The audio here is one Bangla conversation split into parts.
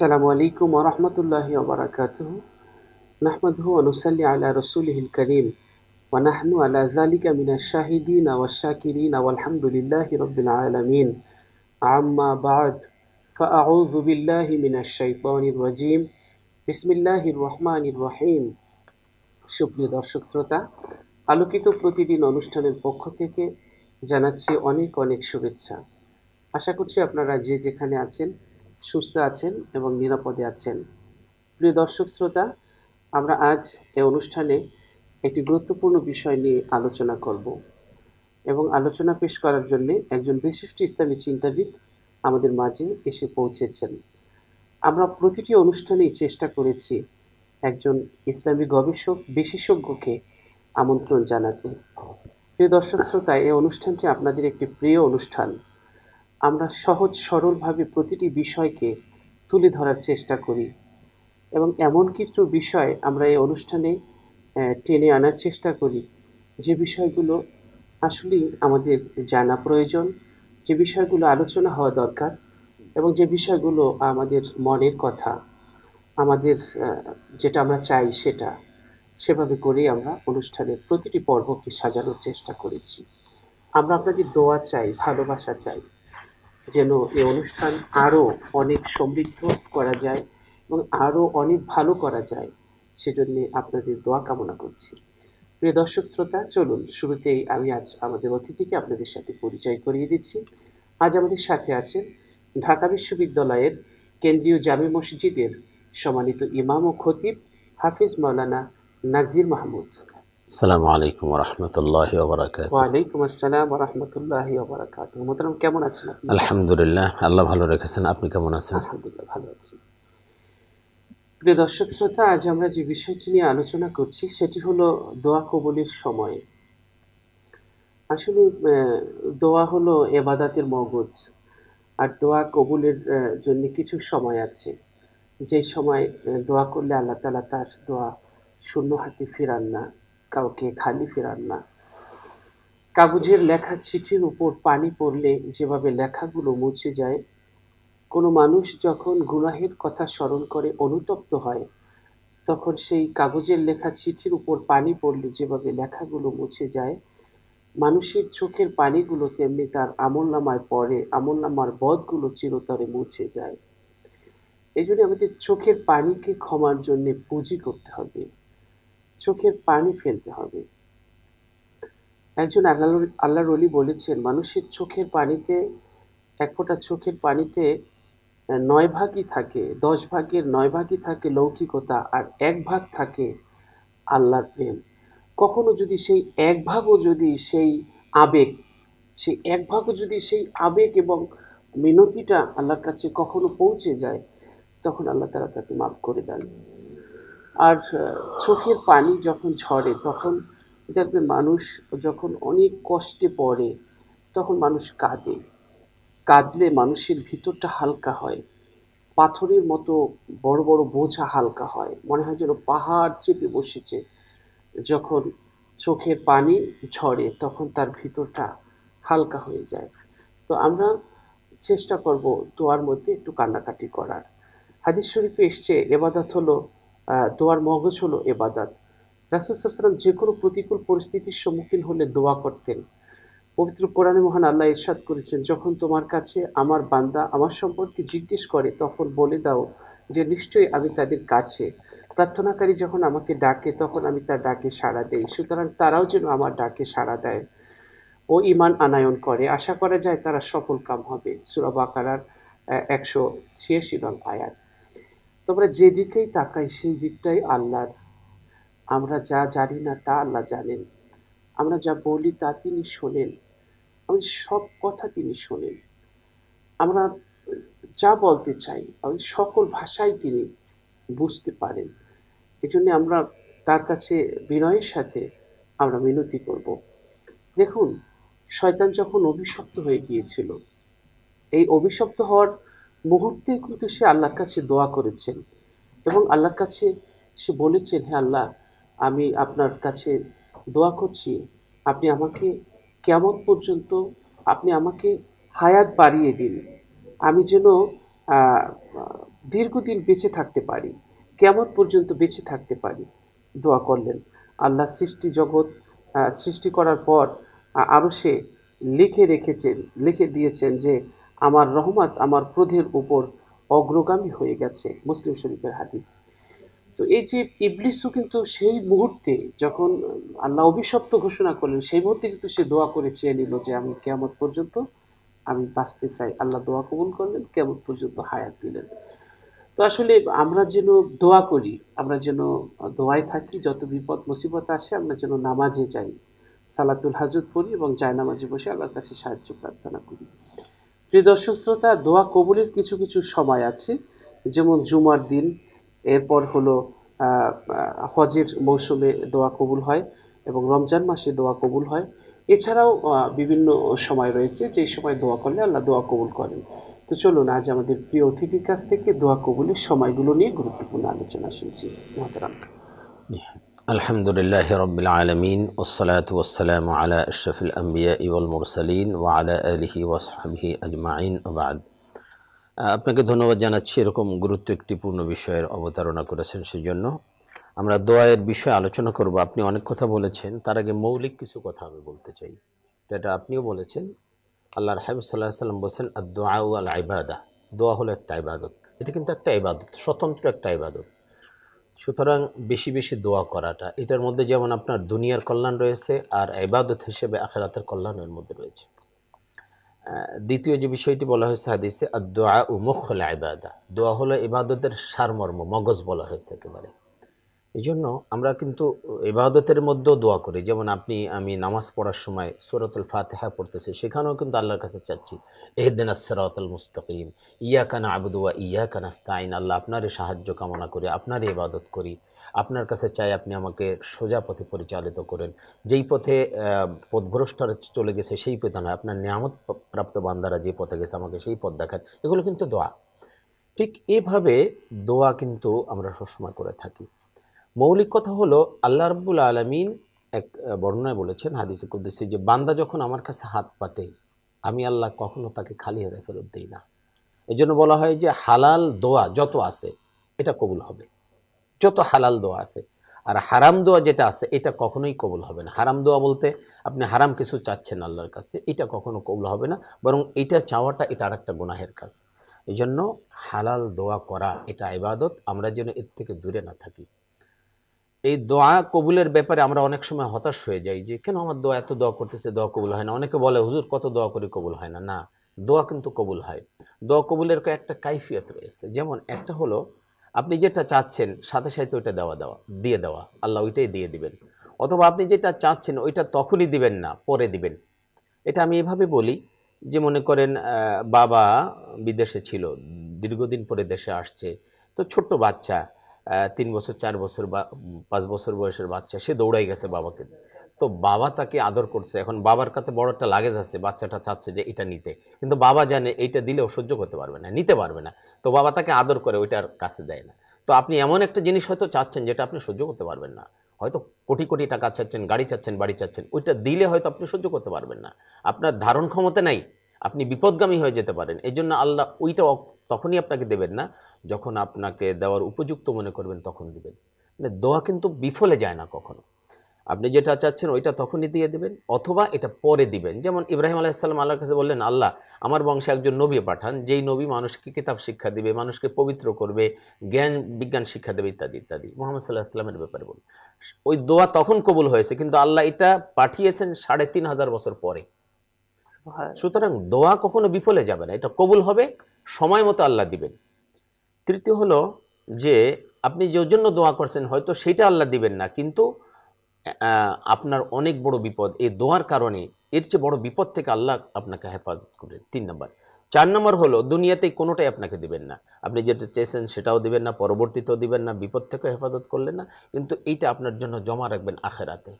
আসসালামু আলাইকুম ওরহমতুল্লাহি ওবরাকাতুহু নাহমাদহু অনুসাল্লি আলা রসুলহিল করিম ওয়ানাহনু আলা জালিকা মিনা শাহিদিন আওয়া শাকিরিন আলহামদুলিল্লাহি রব্বিল আলামিন আম্মা বাদ فأعوذ بالله من الشيطان الرجيم بسم الله সুপ্রিয় দর্শক শ্রোতা আলোকিত প্রতিদিন অনুষ্ঠানের পক্ষ থেকে জানাচ্ছি অনেক অনেক শুভেচ্ছা আশা করছি আপনারা যে যেখানে আছেন সুস্থ আছেন এবং নিরাপদে আছেন প্রিয় দর্শক শ্রোতা আমরা আজ এই অনুষ্ঠানে একটি গুরুত্বপূর্ণ বিষয় নিয়ে আলোচনা করব এবং আলোচনা পেশ করার জন্যে একজন বিশিষ্ট ইসলামী চিন্তাবিদ আমাদের মাঝে এসে পৌঁছেছেন আমরা প্রতিটি অনুষ্ঠানেই চেষ্টা করেছি একজন ইসলামী গবেষক বিশেষজ্ঞকে আমন্ত্রণ জানাতে প্রিয় দর্শক শ্রোতা এই অনুষ্ঠানটি আপনাদের একটি প্রিয় অনুষ্ঠান আমরা সহজ সরলভাবে প্রতিটি বিষয়কে তুলে ধরার চেষ্টা করি এবং এমন কিছু বিষয় আমরা এই অনুষ্ঠানে টেনে আনার চেষ্টা করি যে বিষয়গুলো আসলেই আমাদের জানা প্রয়োজন যে বিষয়গুলো আলোচনা হওয়া দরকার এবং যে বিষয়গুলো আমাদের মনের কথা আমাদের যেটা আমরা চাই সেটা সেভাবে করেই আমরা অনুষ্ঠানের প্রতিটি পর্বকে সাজানোর চেষ্টা করেছি আমরা আপনাদের দোয়া চাই ভালোবাসা চাই যেন এই অনুষ্ঠান আরও অনেক সমৃদ্ধ করা যায় এবং আরও অনেক ভালো করা যায় সেজন্যে আপনাদের দোয়া কামনা করছি প্রিয় দর্শক শ্রোতা চলুন শুরুতেই আমি আজ আমাদের অতিথিকে আপনাদের সাথে পরিচয় করিয়ে দিচ্ছি আজ আমাদের সাথে আছেন ঢাকা বিশ্ববিদ্যালয়ের কেন্দ্রীয় জামে মসজিদের সম্মানিত ইমাম ও খতিব হাফিজ মৌলানা নাজির মাহমুদ আসসালামু আলাইকুম রহমতুল্লাহ ওবরাকাত ওয়ালাইকুম আসসালাম রহমতুল্লাহ ওবরাকাত মোহতারাম কেমন আছেন আলহামদুলিল্লাহ আল্লাহ ভালো রেখেছেন আপনি কেমন আছেন আলহামদুলিল্লাহ ভালো আছি প্রিয় দর্শক শ্রোতা আজ আমরা যে বিষয়টি নিয়ে আলোচনা করছি সেটি হলো দোয়া কবলির সময় আসলে দোয়া হলো এবাদাতের মগজ আর দোয়া কবুলের জন্য কিছু সময় আছে যে সময় দোয়া করলে আল্লাহ তালা তার দোয়া শূন্য হাতে ফিরান না কাউকে খালি ফেরান না কাগজের লেখা চিঠির উপর পানি পড়লে যেভাবে লেখাগুলো মুছে যায় কোনো মানুষ যখন গুনাহের কথা স্মরণ করে অনুতপ্ত হয় তখন সেই কাগজের লেখা চিঠির উপর পানি পড়লে যেভাবে লেখাগুলো মুছে যায় মানুষের চোখের পানিগুলো তেমনি তার আমলনামায় পড়ে আমলনামার বধগুলো চিরতরে মুছে যায় এই জন্য আমাদের চোখের পানিকে ক্ষমার জন্যে পুঁজি করতে হবে চোখের পানি ফেলতে হবে একজন আল্লাহ আল্লাহ রলি বলেছেন মানুষের চোখের পানিতে এক ফোঁটা চোখের পানিতে নয় ভাগই থাকে দশ ভাগের নয় ভাগই থাকে লৌকিকতা আর এক ভাগ থাকে আল্লাহর প্রেম কখনো যদি সেই এক ভাগও যদি সেই আবেগ সেই এক ভাগও যদি সেই আবেগ এবং মিনতিটা আল্লাহর কাছে কখনো পৌঁছে যায় তখন আল্লাহ তারা তাকে মাফ করে দেন আর চোখের পানি যখন ঝরে তখন দেখবে মানুষ যখন অনেক কষ্টে পড়ে তখন মানুষ কাঁদে কাঁদলে মানুষের ভিতরটা হালকা হয় পাথরের মতো বড় বড় বোঝা হালকা হয় মনে হয় যেন পাহাড় চেপে বসেছে যখন চোখের পানি ঝরে তখন তার ভিতরটা হালকা হয়ে যায় তো আমরা চেষ্টা করব দোয়ার মধ্যে একটু কান্নাকাটি করার হাদিস শরীফে এসছে এবাদত হলো দোয়ার মগজ হলো এবাদাত রাসুলসাল্লাম যে কোনো প্রতিকূল পরিস্থিতির সম্মুখীন হলে দোয়া করতেন পবিত্র কোরআনে মহান আল্লাহ ইরশাদ করেছেন যখন তোমার কাছে আমার বান্দা আমার সম্পর্কে জিজ্ঞেস করে তখন বলে দাও যে নিশ্চয়ই আমি তাদের কাছে প্রার্থনাকারী যখন আমাকে ডাকে তখন আমি তার ডাকে সাড়া দেই সুতরাং তারাও যেন আমার ডাকে সাড়া দেয় ও ইমান আনায়ন করে আশা করা যায় তারা সফল কাম হবে সুরাবাকার একশো ছিয়াশি নং আয়াত তোমরা যেদিকেই তাকাই সেই দিকটাই আল্লাহর আমরা যা জানি না তা আল্লাহ জানেন আমরা যা বলি তা তিনি শোনেন আমি সব কথা তিনি শোনেন আমরা যা বলতে চাই আমি সকল ভাষাই তিনি বুঝতে পারেন এজন্য আমরা তার কাছে বিনয়ের সাথে আমরা মিনতি করব দেখুন শয়তান যখন অভিশপ্ত হয়ে গিয়েছিল এই অভিশপ্ত হওয়ার মুহূর্তে কিন্তু সে আল্লাহর কাছে দোয়া করেছেন এবং আল্লাহর কাছে সে বলেছেন হ্যাঁ আল্লাহ আমি আপনার কাছে দোয়া করছি আপনি আমাকে কেমন পর্যন্ত আপনি আমাকে হায়াত বাড়িয়ে দিন আমি যেন দীর্ঘদিন বেঁচে থাকতে পারি কেমন পর্যন্ত বেঁচে থাকতে পারি দোয়া করলেন আল্লাহ সৃষ্টি জগৎ সৃষ্টি করার পর আরও সে লিখে রেখেছেন লিখে দিয়েছেন যে আমার রহমত আমার ক্রোধের উপর অগ্রগামী হয়ে গেছে মুসলিম শরীফের হাদিস তো এই যে ইবলিসু কিন্তু সেই মুহূর্তে যখন আল্লাহ অভিশপ্ত ঘোষণা করলেন সেই মুহূর্তে কিন্তু সে দোয়া করে চেয়ে নিল যে আমি কেমন পর্যন্ত আমি বাঁচতে চাই আল্লাহ দোয়া কবুল করলেন কেমন পর্যন্ত হায়াত দিলেন তো আসলে আমরা যেন দোয়া করি আমরা যেন দোয়ায় থাকি যত বিপদ মুসিবত আসে আমরা যেন নামাজে যাই সালাতুল হাজত পড়ি এবং জায়নামাজে বসে আল্লাহর কাছে সাহায্য প্রার্থনা করি প্রিয় দর্শক শ্রোতা দোয়া কবুলের কিছু কিছু সময় আছে যেমন জুমার দিন এরপর হলো হজের মৌসুমে দোয়া কবুল হয় এবং রমজান মাসে দোয়া কবুল হয় এছাড়াও বিভিন্ন সময় রয়েছে যেই সময় দোয়া করলে আল্লাহ দোয়া কবুল করেন তো চলুন আজ আমাদের প্রিয় অতিথির কাছ থেকে দোয়া কবুলের সময়গুলো নিয়ে গুরুত্বপূর্ণ আলোচনা শুনছি মহাতারাম আলহামদুলিল্লাহ রবিল আলমিন ওসলাত ওসালাম আলা আশরফুল আম্বিয়া ইউল মুরসালিন ওয়া ওয়ালা আলহি ওয়াসহাবিহি আজমাইন আবাদ আপনাকে ধন্যবাদ জানাচ্ছি এরকম গুরুত্ব একটিপূর্ণ বিষয়ের অবতারণা করেছেন সেজন্য আমরা দোয়ের বিষয়ে আলোচনা করব আপনি অনেক কথা বলেছেন তার আগে মৌলিক কিছু কথা আমি বলতে চাই এটা আপনিও বলেছেন আল্লাহ হাবিব সাল্লাহ সাল্লাম বলছেন দোয়া আল আইবাদা দোয়া হলো একটা ইবাদত এটা কিন্তু একটা ইবাদত স্বতন্ত্র একটা ইবাদত সুতরাং বেশি বেশি দোয়া করাটা এটার মধ্যে যেমন আপনার দুনিয়ার কল্যাণ রয়েছে আর এবাদত হিসেবে আখেরাতের কল্যাণের মধ্যে রয়েছে দ্বিতীয় যে বিষয়টি বলা হয়েছে হাদিসে আর দোয়া ও হলে ইবাদা দোয়া হলো ইবাদতের সারমর্ম মগজ বলা হয়েছে একেবারে এই জন্য আমরা কিন্তু ইবাদতের মধ্যেও দোয়া করি যেমন আপনি আমি নামাজ পড়ার সময় সুরতুল ফাতেহা পড়তেছি সেখানেও কিন্তু আল্লাহর কাছে চাচ্ছি এহদিন আসরাতুল মুস্তকিম ইয়া কানা আবুদুয়া ইয়া কানাস্তাইন আল্লাহ আপনারই সাহায্য কামনা করি আপনারই ইবাদত করি আপনার কাছে চাই আপনি আমাকে সোজা পথে পরিচালিত করেন যেই পথে পথভ্রষ্টার চলে গেছে সেই পথে নয় আপনার নিয়ামত প্রাপ্ত বান্দারা যে পথে গেছে আমাকে সেই পথ দেখান এগুলো কিন্তু দোয়া ঠিক এভাবে দোয়া কিন্তু আমরা সবসময় করে থাকি মৌলিক কথা হলো আল্লাহ রব্বুল আলমিন এক বর্ণনায় বলেছেন হাদিসে কুদ্দেশি যে বান্দা যখন আমার কাছে হাত পাতে আমি আল্লাহ কখনো তাকে খালি হাতে ফেরত দিই না এই জন্য বলা হয় যে হালাল দোয়া যত আছে এটা কবুল হবে যত হালাল দোয়া আছে আর হারাম দোয়া যেটা আছে এটা কখনোই কবুল হবে না হারাম দোয়া বলতে আপনি হারাম কিছু চাচ্ছেন আল্লাহর কাছে এটা কখনো কবুল হবে না বরং এটা চাওয়াটা এটা আর একটা গুনাহের কাজ এই জন্য হালাল দোয়া করা এটা ইবাদত আমরা যেন এর থেকে দূরে না থাকি এই দোয়া কবুলের ব্যাপারে আমরা অনেক সময় হতাশ হয়ে যাই যে কেন আমার দোয়া এত দোয়া করতেছে দোয়া কবুল হয় না অনেকে বলে হুজুর কত দোয়া করি কবুল হয় না না দোয়া কিন্তু কবুল হয় দোয়া কবুলের কয়েকটা কাইফিয়ত রয়েছে যেমন একটা হলো আপনি যেটা চাচ্ছেন সাথে সাথে ওইটা দেওয়া দেওয়া দিয়ে দেওয়া আল্লাহ ওইটাই দিয়ে দিবেন অথবা আপনি যেটা চাচ্ছেন ওইটা তখনই দিবেন না পরে দিবেন এটা আমি এভাবে বলি যে মনে করেন বাবা বিদেশে ছিল দীর্ঘদিন পরে দেশে আসছে তো ছোট্ট বাচ্চা তিন বছর চার বছর বা পাঁচ বছর বয়সের বাচ্চা সে দৌড়াই গেছে বাবাকে তো বাবা তাকে আদর করছে এখন বাবার কাছে বড় একটা লাগেজ আছে বাচ্চাটা চাচ্ছে যে এটা নিতে কিন্তু বাবা জানে এইটা দিলেও সহ্য করতে পারবে না নিতে পারবে না তো বাবা তাকে আদর করে ওইটার কাছে দেয় না তো আপনি এমন একটা জিনিস হয়তো চাচ্ছেন যেটা আপনি সহ্য করতে পারবেন না হয়তো কোটি কোটি টাকা চাচ্ছেন গাড়ি চাচ্ছেন বাড়ি চাচ্ছেন ওইটা দিলে হয়তো আপনি সহ্য করতে পারবেন না আপনার ধারণ ক্ষমতা নাই আপনি বিপদগামী হয়ে যেতে পারেন এই জন্য আল্লাহ ওইটা তখনই আপনাকে দেবেন না যখন আপনাকে দেওয়ার উপযুক্ত মনে করবেন তখন দিবেন মানে দোয়া কিন্তু বিফলে যায় না কখনো আপনি যেটা চাচ্ছেন ওইটা তখনই দিয়ে দেবেন অথবা এটা পরে দিবেন যেমন ইব্রাহিম আলাইসাল্লাম আল্লাহর কাছে বললেন আল্লাহ আমার বংশে একজন নবী পাঠান যেই নবী মানুষকে কিতাব শিক্ষা দেবে মানুষকে পবিত্র করবে জ্ঞান বিজ্ঞান শিক্ষা দেবে ইত্যাদি ইত্যাদি মোহাম্মদ সাল্লাহ আসলামের ব্যাপারে বলুন ওই দোয়া তখন কবুল হয়েছে কিন্তু আল্লাহ এটা পাঠিয়েছেন সাড়ে তিন হাজার বছর পরে সুতরাং দোয়া কখনো বিফলে যাবে না এটা কবুল হবে সময় মতো আল্লাহ দিবেন তৃতীয় হলো যে আপনি যে জন্য দোয়া করছেন হয়তো সেটা আল্লাহ দিবেন না কিন্তু আপনার অনেক বড় বিপদ এই দোয়ার কারণে এর চেয়ে বড় বিপদ থেকে আল্লাহ আপনাকে হেফাজত করবেন তিন নম্বর চার নম্বর হলো দুনিয়াতে কোনোটাই আপনাকে দিবেন না আপনি যেটা চেয়েছেন সেটাও দিবেন না পরবর্তীতেও দিবেন না বিপদ থেকে হেফাজত করলেন না কিন্তু এইটা আপনার জন্য জমা রাখবেন আখেরাতে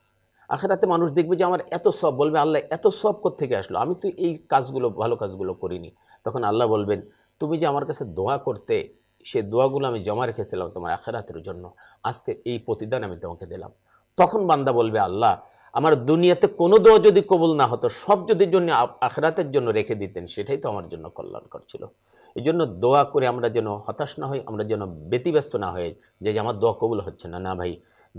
আখেরাতে মানুষ দেখবে যে আমার এত সব বলবে আল্লাহ এত সব থেকে আসলো আমি তো এই কাজগুলো ভালো কাজগুলো করিনি তখন আল্লাহ বলবেন তুমি যে আমার কাছে দোয়া করতে সে দোয়াগুলো আমি জমা রেখেছিলাম তোমার আখেরাতের জন্য আজকে এই প্রতিদান আমি তোমাকে দিলাম তখন বান্দা বলবে আল্লাহ আমার দুনিয়াতে কোনো দোয়া যদি কবুল না হতো সব যদি জন্য আখেরাতের জন্য রেখে দিতেন সেটাই তো আমার জন্য কল্যাণকর ছিল এই জন্য দোয়া করে আমরা যেন হতাশ না হই আমরা যেন ব্যতিব্যস্ত না হই যে আমার দোয়া কবুল হচ্ছে না না ভাই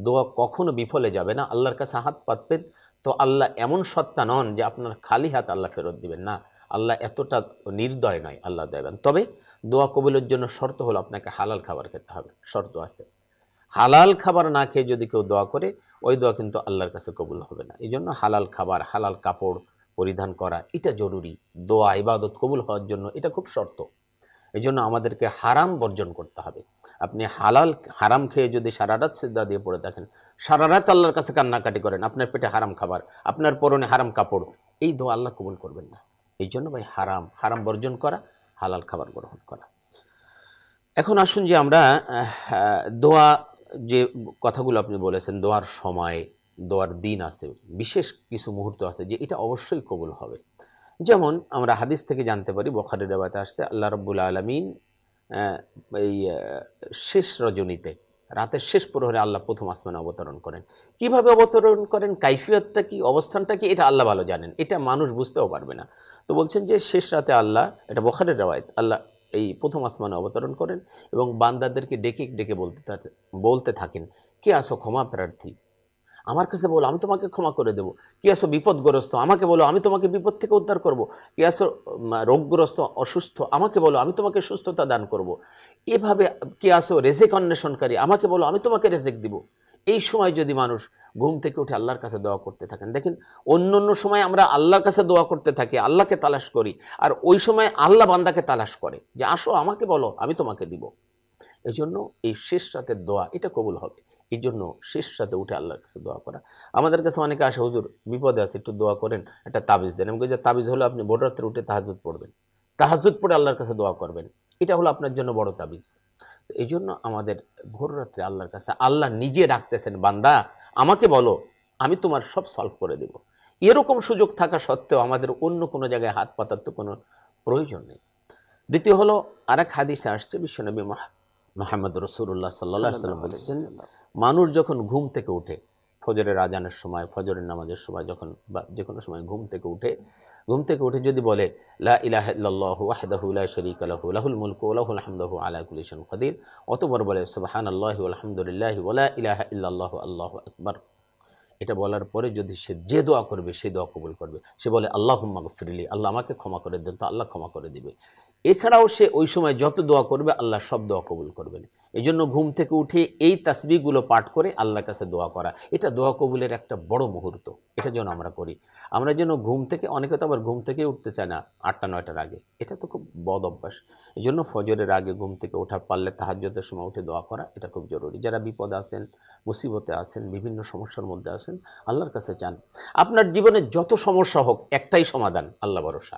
দোয়া কখনো বিফলে যাবে না আল্লাহর কাছে হাত পাতবেন তো আল্লাহ এমন সত্তা নন যে আপনার খালি হাত আল্লাহ ফেরত দিবেন না আল্লাহ এতটা নির্দয় নয় আল্লাহ দেবেন তবে দোয়া কবুলের জন্য শর্ত হলো আপনাকে হালাল খাবার খেতে হবে শর্ত আছে হালাল খাবার না খেয়ে যদি কেউ দোয়া করে ওই দোয়া কিন্তু আল্লাহর কাছে কবুল হবে না এই জন্য হালাল খাবার হালাল কাপড় পরিধান করা এটা জরুরি দোয়া ইবাদত কবুল হওয়ার জন্য এটা খুব শর্ত এই জন্য আমাদেরকে হারাম বর্জন করতে হবে আপনি হালাল হারাম খেয়ে যদি সারা রাত সিদ্ধা দিয়ে পড়ে থাকেন সারা রাত আল্লাহর কাছে কান্নাকাটি করেন আপনার পেটে হারাম খাবার আপনার পরনে হারাম কাপড় এই দোয়া আল্লাহ কবুল করবেন না এই জন্য ভাই হারাম হারাম বর্জন করা হালাল খাবার গ্রহণ করা এখন আসুন যে আমরা দোয়া যে কথাগুলো আপনি বলেছেন দোয়ার সময় দোয়ার দিন আছে বিশেষ কিছু মুহূর্ত আছে যে এটা অবশ্যই কবুল হবে যেমন আমরা হাদিস থেকে জানতে পারি বখারি রেবাতে আসছে আল্লাহ রব্বুল আলমিন এই শেষ রজনীতে রাতের শেষ প্রহরে আল্লাহ প্রথম আসমানে অবতরণ করেন কিভাবে অবতরণ করেন কাইফিয়তটা কি অবস্থানটা কি এটা আল্লাহ ভালো জানেন এটা মানুষ বুঝতেও পারবে না তো বলছেন যে শেষ রাতে আল্লাহ এটা বখারের রেওয়ায়ত আল্লাহ এই প্রথম আসমানে অবতরণ করেন এবং বান্দাদেরকে ডেকে ডেকে বলতে বলতে থাকেন কে আসো ক্ষমা প্রার্থী আমার কাছে বলো আমি তোমাকে ক্ষমা করে দেবো কে আসো বিপদগ্রস্ত আমাকে বলো আমি তোমাকে বিপদ থেকে উদ্ধার করব। কে আসো রোগগ্রস্ত অসুস্থ আমাকে বলো আমি তোমাকে সুস্থতা দান করব। এভাবে কে আসো রেজেক অন্বেষণকারী আমাকে বলো আমি তোমাকে রেজেক দিব এই সময় যদি মানুষ ঘুম থেকে উঠে আল্লাহর কাছে দোয়া করতে থাকেন দেখেন অন্য অন্য সময় আমরা আল্লাহর কাছে দোয়া করতে থাকি আল্লাহকে তালাশ করি আর ওই সময় আল্লাহ বান্দাকে তালাশ করে যে আসো আমাকে বলো আমি তোমাকে দিব এই জন্য এই শেষ রাতের দোয়া এটা কবুল হবে এই জন্য শেষ রাতে উঠে আল্লাহর কাছে দোয়া করা আমাদের কাছে অনেকে আসে হুজুর বিপদে আছে একটু দোয়া করেন একটা তাবিজ দেন আমাকে যে তাবিজ হলো আপনি ভোর রাত্রে উঠে তাহাজুদ পড়বেন তাহাজুদ পড়ে আল্লাহর কাছে দোয়া করবেন এটা হলো আপনার জন্য বড় তাবিজ এই জন্য আমাদের ভোর রাত্রে আল্লাহর কাছে আল্লাহ নিজে ডাকতেছেন বান্দা আমাকে বলো আমি তোমার সব সলভ করে দেব এরকম সুযোগ থাকা সত্ত্বেও আমাদের অন্য কোনো জায়গায় হাত পাতার তো কোনো প্রয়োজন নেই দ্বিতীয় হলো আর এক হাদিসে আসছে বিশ্বনবী মোহাম্মদ রসুল্লাহ সাল্লা সাল্লাম বলছেন মানুষ যখন ঘুম থেকে উঠে ফজরের আজানের সময় ফজরের নামাজের সময় যখন বা যে কোনো সময় ঘুম থেকে উঠে ঘুম থেকে উঠে যদি বলে লা ইলাহুল্লাহুল্লাহ বলে আল্লাহ ইলাহ আল্লাহ আকবর এটা বলার পরে যদি সে যে দোয়া করবে সেই দোয়া কবুল করবে সে বলে আল্লাহ মাগফিরলি আল্লাহ আমাকে ক্ষমা করে দেন তো আল্লাহ ক্ষমা করে দিবে এছাড়াও সে ওই সময় যত দোয়া করবে আল্লাহ সব দোয়া কবুল করবেন এই জন্য ঘুম থেকে উঠে এই তাসবিগুলো পাঠ করে আল্লাহর কাছে দোয়া করা এটা দোয়া কবুলের একটা বড় মুহূর্ত এটা যেন আমরা করি আমরা যেন ঘুম থেকে অনেকে তো আবার ঘুম থেকে উঠতে চায় না আটটা নয়টার আগে এটা তো খুব বদ অভ্যাস এই জন্য ফজরের আগে ঘুম থেকে ওঠা পারলে তাহাজ্যতের সময় উঠে দোয়া করা এটা খুব জরুরি যারা বিপদে আসেন মুসিবতে আসেন বিভিন্ন সমস্যার মধ্যে আসেন আল্লাহর কাছে চান আপনার জীবনে যত সমস্যা হোক একটাই সমাধান আল্লাহ ভরসা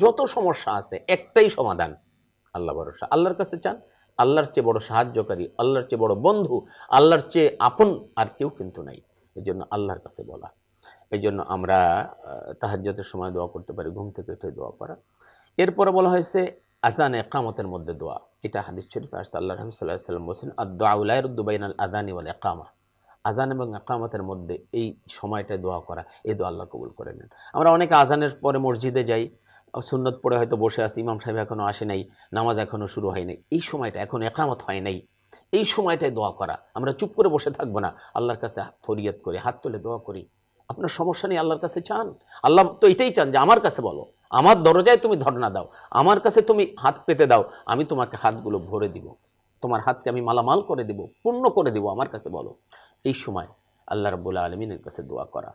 যত সমস্যা আছে একটাই সমাধান আল্লাহ ভরসা আল্লাহর কাছে চান আল্লাহর চেয়ে বড় সাহায্যকারী আল্লাহর চেয়ে বড় বন্ধু আল্লাহর চেয়ে আপন আর কেউ কিন্তু নাই এই জন্য আল্লাহর কাছে বলা এই জন্য আমরা তাহাজ্যতের সময় দোয়া করতে পারি ঘুম থেকে উঠে দোয়া করা এরপরে বলা হয়েছে আজান একামতের মধ্যে দোয়া এটা হাদিস শরীফ আসছে আল্লাহ রহমসাল্লাহ সাল্লাম বলছেন আদাউলাইরুদ্দুবাইন আল আদানি ওয়াল একামা আজান এবং একামতের মধ্যে এই সময়টা দোয়া করা এই দোয়া আল্লাহ কবুল করে নেন আমরা অনেকে আজানের পরে মসজিদে যাই সুন্নত পড়ে হয়তো বসে আছে ইমাম সাহেব এখনও আসে নাই নামাজ এখনও শুরু হয় নাই এই সময়টা এখন একামত হয় নাই এই সময়টায় দোয়া করা আমরা চুপ করে বসে থাকবো না আল্লাহর কাছে ফরিয়াদ করে হাত তুলে দোয়া করি আপনার সমস্যা নেই আল্লাহর কাছে চান আল্লাহ তো এটাই চান যে আমার কাছে বলো আমার দরজায় তুমি ধর্ণা দাও আমার কাছে তুমি হাত পেতে দাও আমি তোমাকে হাতগুলো ভরে দিব তোমার হাতকে আমি মালামাল করে দেবো পূর্ণ করে দেবো আমার কাছে বলো এই সময় আল্লাহ রবুল্লা আলমিনের কাছে দোয়া করা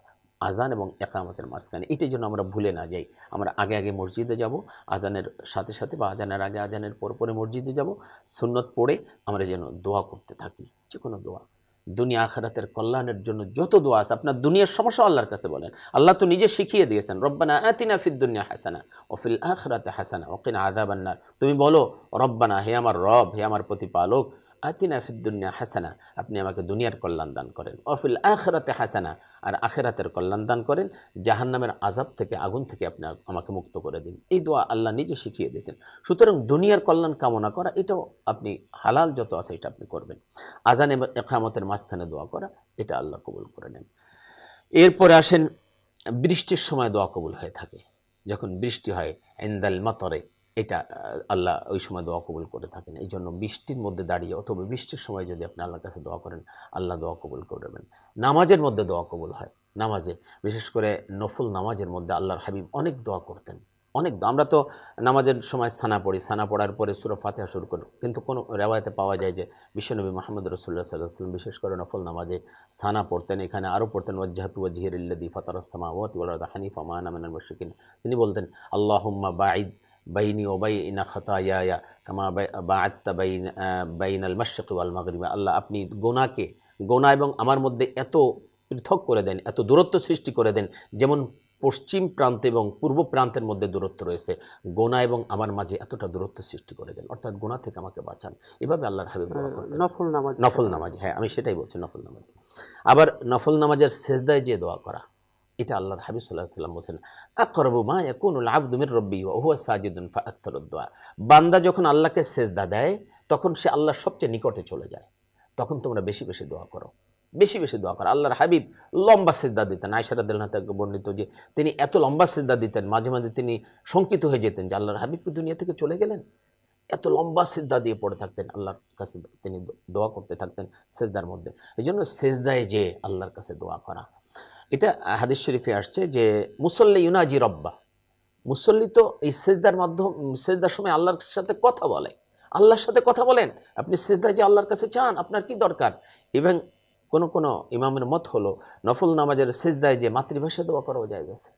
আজান এবং একামতের মাঝখানে এটাই যেন আমরা ভুলে না যাই আমরা আগে আগে মসজিদে যাব আজানের সাথে সাথে বা আজানের আগে আজানের পর পরে মসজিদে যাব সুন্নত পড়ে আমরা যেন দোয়া করতে থাকি যে কোনো দোয়া দুনিয়া আখারাতের কল্যাণের জন্য যত দোয়া আছে আপনার দুনিয়ার সমস্যা আল্লাহর কাছে বলেন আল্লাহ তো নিজে শিখিয়ে দিয়েছেন রব্বানা আতিনা ফিদ দুনিয়া হাসানা ওফিল আখরাতে হাসানা ওকিনা আদাবান্নার তুমি বলো রব্বানা হে আমার রব হে আমার প্রতিপালক আতিনা দুনিয়া হাসানা আপনি আমাকে দুনিয়ার কল্যাণ দান করেন অফিল আখরাতে হাসানা আর আখেরাতের কল্যাণ দান করেন জাহান্নামের আজাব থেকে আগুন থেকে আপনি আমাকে মুক্ত করে দিন এই দোয়া আল্লাহ নিজে শিখিয়ে দিয়েছেন সুতরাং দুনিয়ার কল্যাণ কামনা করা এটাও আপনি হালাল যত আছে এটা আপনি করবেন আজান একামতের মাঝখানে দোয়া করা এটা আল্লাহ কবুল করে নেন এরপরে আসেন বৃষ্টির সময় দোয়া কবুল হয়ে থাকে যখন বৃষ্টি হয় এন্দাল মাতরে এটা আল্লাহ ওই সময় দোয়া কবুল করে থাকেন এই জন্য বৃষ্টির মধ্যে দাঁড়িয়ে অথবা বৃষ্টির সময় যদি আপনি আল্লাহর কাছে দোয়া করেন আল্লাহ দোয়া কবুল করবেন নামাজের মধ্যে দোয়া কবুল হয় নামাজে বিশেষ করে নফুল নামাজের মধ্যে আল্লাহর হাবিব অনেক দোয়া করতেন অনেক আমরা তো নামাজের সময় স্থানা পড়ি স্থানা পড়ার পরে সুরফ ফাতেহা শুরু করি কিন্তু কোনো রেওয়ায়তে পাওয়া যায় যে বিশ্বনবী মোহাম্মদ রসুল্লাহ সাল্লাম বিশেষ করে নফল নামাজে স্থানা পড়তেন এখানে আরও পড়তেন ওয়াজাহাতু ওয়াজিহির ইল্লাদি ফাতারসামা ওয়াত হানিফা মায়ানামিন মুশিকিন তিনি বলতেন আল্লাহম্মা বাঈদ বাইনি ও বাই ইনা খতায়া কামা বা আত্মা বাইন বাইন আল মশক আল মাগরিবা আল্লাহ আপনি গোনাকে গোনা এবং আমার মধ্যে এত পৃথক করে দেন এত দূরত্ব সৃষ্টি করে দেন যেমন পশ্চিম প্রান্ত এবং পূর্ব প্রান্তের মধ্যে দূরত্ব রয়েছে গোনা এবং আমার মাঝে এতটা দূরত্ব সৃষ্টি করে দেন অর্থাৎ গোনা থেকে আমাকে বাঁচান এভাবে আল্লাহর হাবিব নফল নামাজ নফল নামাজ হ্যাঁ আমি সেটাই বলছি নফল নামাজ আবার নফল নামাজের সেজদায় যে দোয়া করা এটা আল্লাহর হাবিব সাল্লাহ সাল্লাম বলছেন আকরবু মা কোন আবদুমের রব্বি হুয়া সাজিদুন ফা দোয়া বান্দা যখন আল্লাহকে সেজদা দেয় তখন সে আল্লাহর সবচেয়ে নিকটে চলে যায় তখন তোমরা বেশি বেশি দোয়া করো বেশি বেশি দোয়া করো আল্লাহর হাবিব লম্বা সেজদা দিতেন আয়সারাদ তাকে বর্ণিত যে তিনি এত লম্বা সেজদা দিতেন মাঝে মাঝে তিনি শঙ্কিত হয়ে যেতেন যে আল্লাহর হাবিব কি দুনিয়া থেকে চলে গেলেন এত লম্বা সেজদা দিয়ে পড়ে থাকতেন আল্লাহর কাছে তিনি দোয়া করতে থাকতেন সেজদার মধ্যে এই জন্য সেজদায় যে আল্লাহর কাছে দোয়া করা এটা হাদিস শরীফে আসছে যে মুসল্লি ইউনাজি রব্বা মুসল্লি তো এই সেজদার মাধ্যম সেজদার সময় আল্লাহর সাথে কথা বলে আল্লাহর সাথে কথা বলেন আপনি সেজদা যে আল্লাহর কাছে চান আপনার কি দরকার এবং কোন কোন ইমামের মত হলো নফল নামাজের সেজদায় যে মাতৃভাষা দোয়া করাও যায় গেছে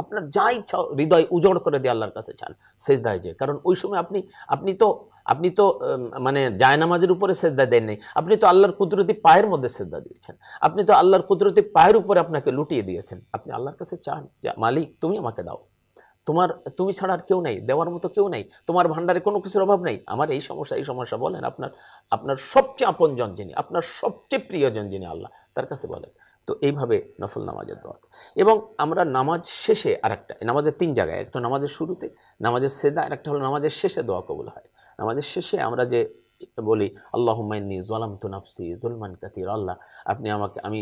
আপনার যা ইচ্ছা হৃদয় উজড় করে দিয়ে আল্লাহর কাছে চান সেজদায় যে কারণ ওই সময় আপনি আপনি তো আপনি তো মানে জায়নামাজের উপরে শ্রদ্ধা দেন নাই আপনি তো আল্লাহর কুদরতি পায়ের মধ্যে শ্রদ্ধা দিয়েছেন আপনি তো আল্লাহর কুদরতি পায়ের উপরে আপনাকে লুটিয়ে দিয়েছেন আপনি আল্লাহর কাছে চান মালিক তুমি আমাকে দাও তোমার তুমি ছাড়া আর কেউ নাই দেওয়ার মতো কেউ নাই তোমার ভাণ্ডারে কোনো কিছুর অভাব নাই আমার এই সমস্যা এই সমস্যা বলেন আপনার আপনার সবচেয়ে জন যিনি আপনার সবচেয়ে প্রিয়জন যিনি আল্লাহ তার কাছে বলেন তো এইভাবে নফল নামাজের দোয়া এবং আমরা নামাজ শেষে আর একটা নামাজের তিন জায়গায় একটা নামাজের শুরুতে নামাজের সেদা আর একটা হলো নামাজের শেষে দোয়া কবুল হয় নামাজের শেষে আমরা যে বলি আল্লাহ মাইনি জলাম তু নাফসি জুলমান কাতির আল্লাহ আপনি আমাকে আমি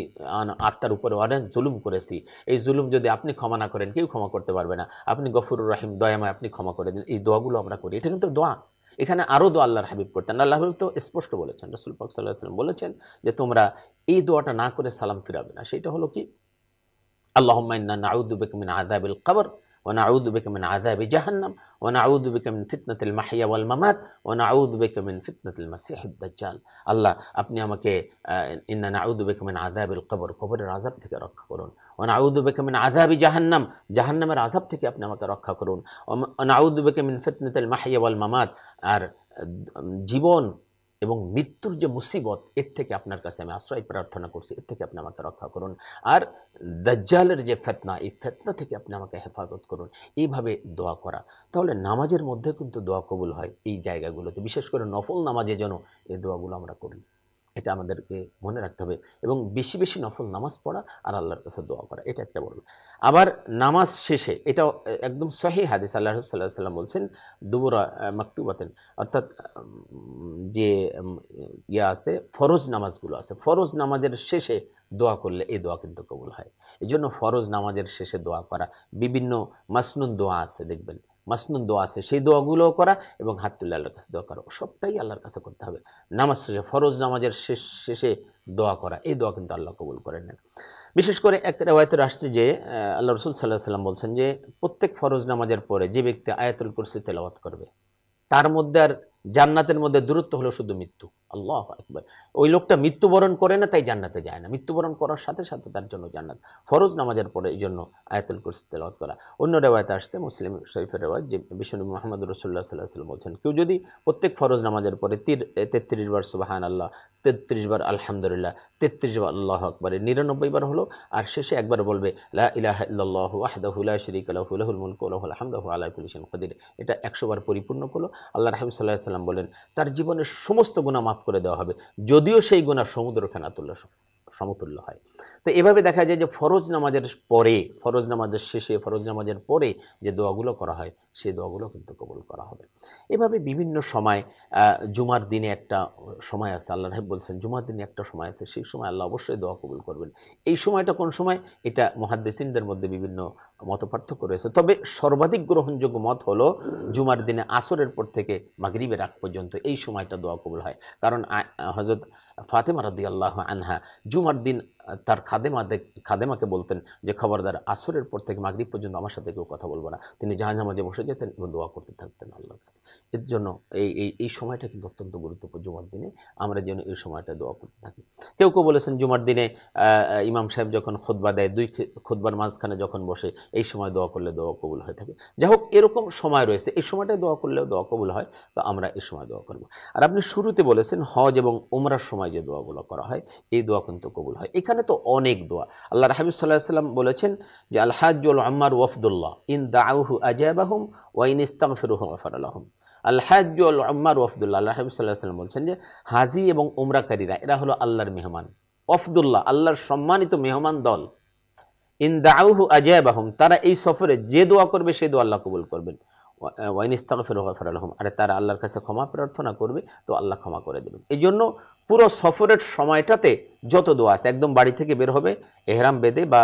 আত্মার উপরে অনেক জুলুম করেছি এই জুলুম যদি আপনি ক্ষমা না করেন কেউ ক্ষমা করতে পারবে না আপনি গফুর রাহিম দয়ামায় আপনি ক্ষমা করে দিন এই দোয়াগুলো আমরা করি এটা কিন্তু দোয়া এখানে আরও দোয়া আল্লাহর হাবিব করতেন আল্লাহ হাবিব তো স্পষ্ট বলেছেন রসুল পাক সাল্লাহ সাল্লাম বলেছেন যে তোমরা এই দোয়াটা না করে সালাম ফিরাবে না সেটা হলো কি আল্লাহ মাইন্না নাউদ্দুবেকমিন আদাবিল খাবার ونعوذ بك من عذاب جهنم ونعوذ بك من فتنة المحيا والممات ونعوذ بك من فتنة المسيح الدجال الله أبني أمك آه، إن نعوذ بك من عذاب القبر قبر رازبتك رك قرون ونعوذ بك من عذاب جهنم جهنم رازبتك أبني أمك رك قرون ونعوذ بك من فتنة المحيا والممات أر جيبون এবং মৃত্যুর যে মুসিবত এর থেকে আপনার কাছে আমি আশ্রয় প্রার্থনা করছি এর থেকে আপনি আমাকে রক্ষা করুন আর দাজ্জালের যে ফেতনা এই ফেতনা থেকে আপনি আমাকে হেফাজত করুন এইভাবে দোয়া করা তাহলে নামাজের মধ্যে কিন্তু দোয়া কবুল হয় এই জায়গাগুলোতে বিশেষ করে নফল নামাজে যেন এই দোয়াগুলো আমরা করি এটা আমাদেরকে মনে রাখতে হবে এবং বেশি বেশি নফল নামাজ পড়া আর আল্লাহর কাছে দোয়া করা এটা একটা বড় আবার নামাজ শেষে এটা একদম সহি হাদিস আল্লাহ সাল্লাহ সাল্লাম বলছেন দুবরা মাকতুবাতেন অর্থাৎ যে ইয়া আছে ফরজ নামাজগুলো আছে ফরজ নামাজের শেষে দোয়া করলে এই দোয়া কিন্তু কবুল হয় এই জন্য ফরজ নামাজের শেষে দোয়া করা বিভিন্ন মাসনুন দোয়া আছে দেখবেন মাসনুন দোয়া আছে সেই দোয়াগুলোও করা এবং হাত তুলে আল্লাহর কাছে দোয়া করা সবটাই আল্লাহর কাছে করতে হবে নামাজ শেষে ফরজ নামাজের শেষ শেষে দোয়া করা এই দোয়া কিন্তু আল্লাহ কবুল করেন না বিশেষ করে এক রেওয়ায়তের আসছে যে আল্লাহ রসুল সাল্লাহ সাল্লাম বলছেন যে প্রত্যেক ফরজ নামাজের পরে যে ব্যক্তি আয়াতুল কুরসি তেলাওয়াত করবে তার মধ্যে আর জান্নাতের মধ্যে দূরত্ব হলো শুধু মৃত্যু আল্লাহ একবার ওই লোকটা মৃত্যুবরণ করে না তাই জান্নাতে যায় না মৃত্যুবরণ করার সাথে সাথে তার জন্য জান্নাত ফরজ নামাজের পরে এই জন্য আয়াতুল কুরসি তেলাওয়াত করা অন্য রেওয়ায়তে আসছে মুসলিম শরীফের রেওয়ায়ত যে বিষ্ণু মোহাম্মদ রসুল্লাহ সাল্লাহ সাল্লাম বলছেন কেউ যদি প্রত্যেক ফরজ নামাজের পরে তীর তেত্রিশ বার সুবাহান আল্লাহ তেত্রিশ বার আলহামদুলিল্লাহ তেত্রিশ বার আল্লাহ আকবরে নিরানব্বই বার হলো আর শেষে একবার বলবে লা ইলাহ শরিক আলাহুল মুলকুল আলহামদাহু আলাহ এটা একশো বার পরিপূর্ণ করলো আল্লাহ রাহিম সাল্লাহ সাল্লাম বলেন তার জীবনের সমস্ত গুণা মাফ করে দেওয়া হবে যদিও সেই গুণা সমুদ্র ফেনাতুল্য সমতুল্য হয় তো এভাবে দেখা যায় যে ফরজ নামাজের পরে ফরজ নামাজের শেষে ফরজ নামাজের পরে যে দোয়াগুলো করা হয় সেই দোয়াগুলো কিন্তু কবুল করা হবে এভাবে বিভিন্ন সময় জুমার দিনে একটা সময় আছে আল্লাহ রাহেব বলছেন জুমার দিনে একটা সময় আছে সেই সময় আল্লাহ অবশ্যই দোয়া কবুল করবেন এই সময়টা কোন সময় এটা মহাদ্দেসিনদের মধ্যে বিভিন্ন মত পার্থক্য রয়েছে তবে সর্বাধিক গ্রহণযোগ্য মত হলো জুমার দিনে আসরের পর থেকে মাগরিবের আগ পর্যন্ত এই সময়টা দোয়া কবুল হয় কারণ হজরত ফাতেমা রাদি আল্লাহ আনহা জুমার দিন তার দেখ খাদেমাকে বলতেন যে খবরদার আসরের পর থেকে মাগরিব পর্যন্ত আমার সাথে কেউ কথা বলবো না তিনি জাহাজামাজে বসে যেতেন এবং দোয়া করতে থাকতেন আল্লাহর কাছে এর জন্য এই এই এই সময়টা কিন্তু অত্যন্ত গুরুত্বপূর্ণ জুমার দিনে আমরা যেন এই সময়টা দোয়া করতে থাকি কেউ কেউ বলেছেন জুমার দিনে ইমাম সাহেব যখন খোদবা দেয় দুই খোদবার মাঝখানে যখন বসে এই সময় দোয়া করলে দোয়া কবুল হয়ে থাকে যাই হোক এরকম সময় রয়েছে এই সময়টায় দোয়া করলেও দোয়া কবুল হয় তো আমরা এই সময় দোয়া করব আর আপনি শুরুতে বলেছেন হজ এবং ওমরার সময় যে দোয়াগুলো করা হয় এই দোয়া কিন্তু কবুল হয় এখানে এখানে তো অনেক দোয়া আল্লাহ রাহাবিব সাল্লাহ সাল্লাম বলেছেন যে আলহাজুল আম্মার ওয়ফদুল্লাহ ইন দাউহু আজাবাহুম ওয়াইন ইস্তাগফিরুহু আলহম আলহাজুল আম্মার ওয়ফদুল্লাহ আল্লাহ রাহাবিব সাল্লাহ সাল্লাম বলছেন যে হাজি এবং উমরাকারীরা এরা হলো আল্লাহর মেহমান ওয়ফদুল্লাহ আল্লাহর সম্মানিত মেহমান দল ইন দাউহু আজাবাহুম তারা এই সফরে যে দোয়া করবে সেই দোয়া আল্লাহ কবুল করবেন ওয়াইন ইস্তাগফিরুহু আলহম আরে তারা আল্লাহর কাছে ক্ষমা প্রার্থনা করবে তো আল্লাহ ক্ষমা করে দেবেন এই জন্য পুরো সফরের সময়টাতে যত দোয়া আছে একদম বাড়ি থেকে বের হবে এহরাম বেদে বা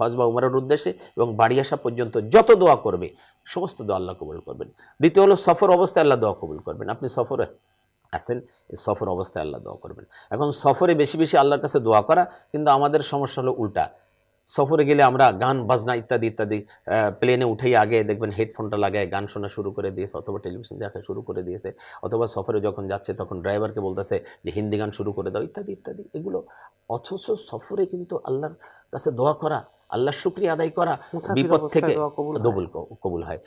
হজ বা উমরের উদ্দেশ্যে এবং বাড়ি আসা পর্যন্ত যত দোয়া করবে সমস্ত দোয়া আল্লাহ কবুল করবেন দ্বিতীয় হলো সফর অবস্থায় আল্লাহ দোয়া কবুল করবেন আপনি সফরে আসেন সফর অবস্থায় আল্লাহ দোয়া করবেন এখন সফরে বেশি বেশি আল্লাহর কাছে দোয়া করা কিন্তু আমাদের সমস্যা হলো উল্টা সফরে গেলে আমরা গান বাজনা ইত্যাদি ইত্যাদি প্লেনে উঠেই আগে দেখবেন হেডফোনটা লাগায় গান শোনা শুরু করে দিয়েছে অথবা টেলিভিশন দেখা শুরু করে দিয়েছে অথবা সফরে যখন যাচ্ছে তখন ড্রাইভারকে বলতেছে যে হিন্দি গান শুরু করে দাও ইত্যাদি ইত্যাদি এগুলো অথচ সফরে কিন্তু আল্লাহর কাছে দোয়া করা আল্লাহ শুক্রিয়া আদায় করা বিপদ থেকে দবুল কবুল হয়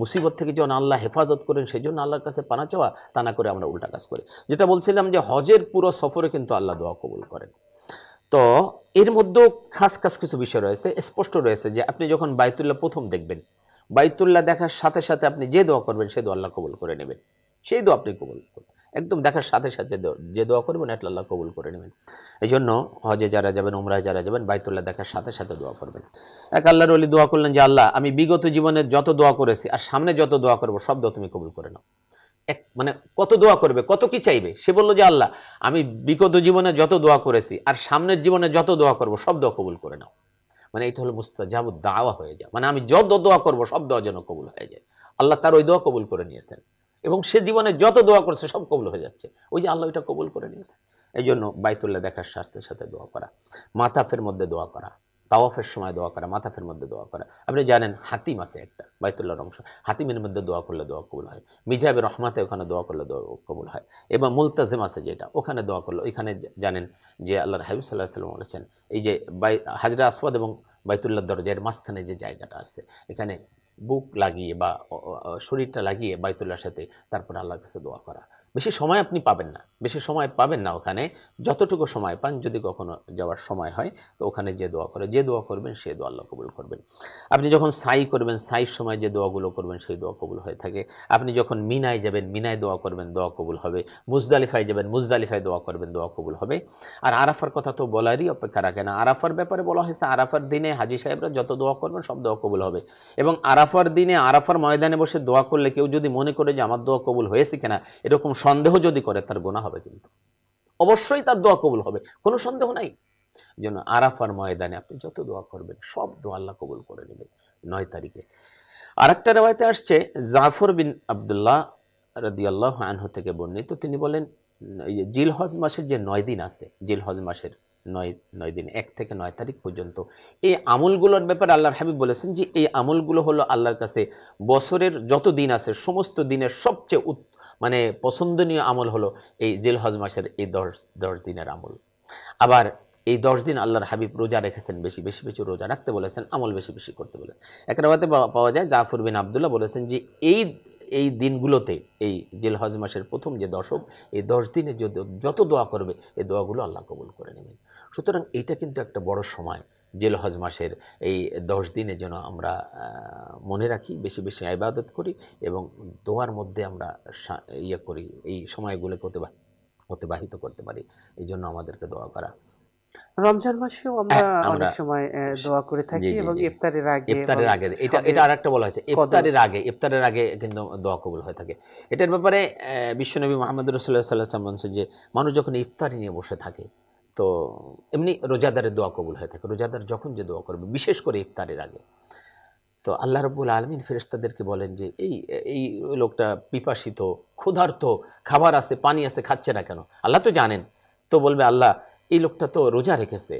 মুসিবত থেকে যখন আল্লাহ হেফাজত করেন সেই জন্য আল্লাহর কাছে পানা চাওয়া তা না করে আমরা উল্টা কাজ করি যেটা বলছিলাম যে হজের পুরো সফরে কিন্তু আল্লাহ দোয়া কবুল করেন তো এর মধ্যেও খাস খাস কিছু বিষয় রয়েছে স্পষ্ট রয়েছে যে আপনি যখন বায়তুল্লাহ প্রথম দেখবেন বাইতুল্লাহ দেখার সাথে সাথে আপনি যে দোয়া করবেন সেই দোয়া আল্লাহ কবুল করে নেবেন সেই দোয়া আপনি কবুল করবেন একদম দেখার সাথে সাথে যে দোয়া করবেন এটা আল্লাহ কবুল করে নেবেন এই জন্য হজে যারা যাবেন উমরায় যারা যাবেন বায়তুল্লাহ দেখার সাথে সাথে দোয়া করবেন এক আল্লাহর অলি দোয়া করলেন যে আল্লাহ আমি বিগত জীবনে যত দোয়া করেছি আর সামনে যত দোয়া করবো সব দোয়া তুমি কবুল করে নাও এক মানে কত দোয়া করবে কত কি চাইবে সে বলল যে আল্লাহ আমি বিগত জীবনে যত দোয়া করেছি আর সামনের জীবনে যত দোয়া করব সব দোয়া কবুল করে নাও মানে এটা হলো মুস্তা যাব দাওয়া হয়ে যায় মানে আমি যত দোয়া করব সব দোয়া যেন কবুল হয়ে যায় আল্লাহ তার ওই দোয়া কবুল করে নিয়েছেন এবং সে জীবনে যত দোয়া করছে সব কবুল হয়ে যাচ্ছে ওই যে আল্লাহ ওইটা কবুল করে নিয়েছে এই জন্য বাইতুল্লাহ দেখার স্বার্থের সাথে দোয়া করা মাতাফের মধ্যে দোয়া করা তাওয়াফের সময় দোয়া করা মাথাফের মধ্যে দোয়া করা আপনি জানেন হাতিম আছে একটা বাইতুল্লাহর অংশ হাতিমের মধ্যে দোয়া করলে দোয়া কবুল হয় মিজাবের রহমাতে ওখানে দোয়া করলে দোয়া কবুল হয় এবং মুলতাজিম আছে যেটা ওখানে দোয়া করলো ওইখানে জানেন যে আল্লাহর হাবিব সাল্লাহ সাল্লাম বলেছেন এই যে বাই হাজরা আসওয়াদ এবং বাইতুল্লাহ দরজার মাঝখানে যে জায়গাটা আছে এখানে বুক লাগিয়ে বা শরীরটা লাগিয়ে বাইতুল্লার সাথে তারপর আল্লাহর কাছে দোয়া করা বেশি সময় আপনি পাবেন না বেশি সময় পাবেন না ওখানে যতটুকু সময় পান যদি কখনো যাওয়ার সময় হয় তো ওখানে যে দোয়া করে যে দোয়া করবেন সে দোয়া আল্লাহ কবুল করবেন আপনি যখন সাই করবেন সাইর সময় যে দোয়াগুলো করবেন সেই দোয়া কবুল হয়ে থাকে আপনি যখন মিনায় যাবেন মিনায় দোয়া করবেন দোয়া কবুল হবে মুজদালিফায় যাবেন মুজদালিফায় দোয়া করবেন দোয়া কবুল হবে আর আরাফার কথা তো বলারই অপেক্ষা রাখে না আরাফার ব্যাপারে বলা হয়েছে আরাফার দিনে হাজি সাহেবরা যত দোয়া করবেন সব দোয়া কবুল হবে এবং আরাফার দিনে আরাফার ময়দানে বসে দোয়া করলে কেউ যদি মনে করে যে আমার দোয়া কবুল হয়েছে কিনা এরকম সন্দেহ যদি করে তার গোনা হবে কিন্তু অবশ্যই তার দোয়া কবুল হবে কোনো সন্দেহ নাই যেন আরাফার ময়দানে আপনি যত দোয়া করবেন সব দোয়া আল্লাহ কবুল করে নেবেন নয় তারিখে আর একটা রেওয়ায়তে আসছে জাফর বিন আবদুল্লাহ রদিয়াল্লাহ আনহ থেকে বর্ণিত তিনি বলেন জিল হজ মাসের যে নয় দিন আছে জিল হজ মাসের নয় নয় দিন এক থেকে নয় তারিখ পর্যন্ত এই আমলগুলোর ব্যাপারে আল্লাহর হাবিব বলেছেন যে এই আমলগুলো হলো আল্লাহর কাছে বছরের যত দিন আছে সমস্ত দিনের সবচেয়ে উত্তম মানে পছন্দনীয় আমল হলো এই জেলহজ মাসের এই দশ দশ দিনের আমল আবার এই দশ দিন আল্লাহর হাবিব রোজা রেখেছেন বেশি বেশি বেশি রোজা রাখতে বলেছেন আমল বেশি বেশি করতে বলেন একরাবাতে পাওয়া যায় জাফর বিন আবদুল্লাহ বলেছেন যে এই এই দিনগুলোতে এই জেলহজ মাসের প্রথম যে দশক এই দশ দিনে যত দোয়া করবে এই দোয়াগুলো আল্লাহ কবুল করে নেবেন সুতরাং এটা কিন্তু একটা বড় সময় জেলহজ মাসের এই দশ দিনে যেন আমরা মনে রাখি বেশি বেশি আবাদত করি এবং দোয়ার মধ্যে আমরা ইয়ে করি এই সময়গুলোকে অতিবাহিত করতে পারি এই জন্য আমাদেরকে দোয়া করা রমজান মাসেও আমরা হ্যাঁ, অনেক সময় দোয়া করে থাকি এবং ইফতারের আগে ইফতারের আগে এটা এটা আরেকটা বলা হয়েছে ইফতারের আগে ইফতারের আগে কিন্তু দোয়া কবুল হয়ে থাকে এটার ব্যাপারে বিশ্বনবী মোহাম্মদ রসুল্লাহ সাল্লাহ বলছেন যে মানুষ যখন ইফতারি নিয়ে বসে থাকে তো এমনি রোজাদারের দোয়া কবুল হয়ে থাকে রোজাদার যখন যে দোয়া করবে বিশেষ করে ইফতারের আগে তো আল্লাহ রব্বুল আলমিন ফেরেস্তাদেরকে বলেন যে এই এই লোকটা পিপাসিত ক্ষুধার্ত খাবার আছে পানি আছে খাচ্ছে না কেন আল্লাহ তো জানেন তো বলবে আল্লাহ এই লোকটা তো রোজা রেখেছে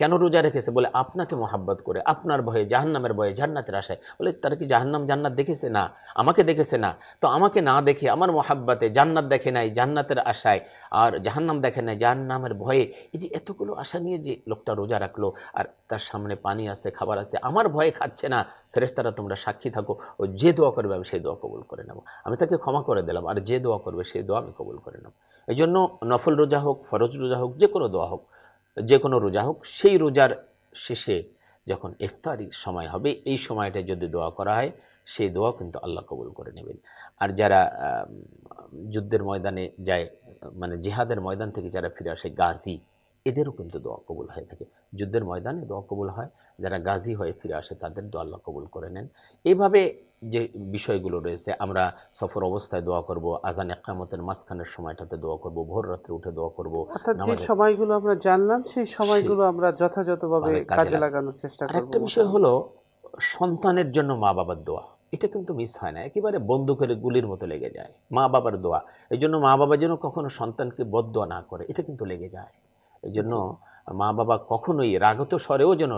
কেন রোজা রেখেছে বলে আপনাকে মহাব্বত করে আপনার ভয়ে জাহান্নামের ভয়ে জান্নাতের আশায় বলে তারা কি জাহান্নাম জান্নাত দেখেছে না আমাকে দেখেছে না তো আমাকে না দেখে আমার মহাব্বাতে জান্নাত দেখে নাই জান্নাতের আশায় আর জাহান্নাম দেখে নাই জাহান্নামের ভয়ে এই যে এতগুলো আশা নিয়ে যে লোকটা রোজা রাখলো আর তার সামনে পানি আছে খাবার আছে আমার ভয়ে খাচ্ছে না ফেরেস্তারা তোমরা সাক্ষী থাকো ও যে দোয়া করবে আমি সেই দোয়া কবুল করে নেব আমি তাকে ক্ষমা করে দিলাম আর যে দোয়া করবে সেই দোয়া আমি কবুল করে নেব এই জন্য নফল রোজা হোক ফরজ রোজা হোক যে কোনো দোয়া হোক যে কোনো রোজা হোক সেই রোজার শেষে যখন ইফতারির সময় হবে এই সময়টা যদি দোয়া করা হয় সেই দোয়া কিন্তু আল্লাহ কবুল করে নেবেন আর যারা যুদ্ধের ময়দানে যায় মানে জেহাদের ময়দান থেকে যারা ফিরে আসে গাজী এদেরও কিন্তু দোয়া কবুল হয়ে থাকে যুদ্ধের ময়দানে দোয়া কবুল হয় যারা গাজী হয়ে ফিরে আসে তাদের দোয়া আল্লাহ কবুল করে নেন এইভাবে যে বিষয়গুলো রয়েছে আমরা সফর অবস্থায় দোয়া করব আজান একামতের মাঝখানের সময়টাতে দোয়া করব ভোর রাত্রে উঠে দোয়া করব অর্থাৎ যে সময়গুলো আমরা জানলাম সেই সময়গুলো আমরা যথাযথভাবে কাজে লাগানোর চেষ্টা করব একটা বিষয় হলো সন্তানের জন্য মা বাবার দোয়া এটা কিন্তু মিস হয় না একেবারে বন্দুকের গুলির মতো লেগে যায় মা বাবার দোয়া এই জন্য মা বাবা যেন কখনো সন্তানকে বদোয়া না করে এটা কিন্তু লেগে যায় এই জন্য মা বাবা কখনোই রাগত স্বরেও যেন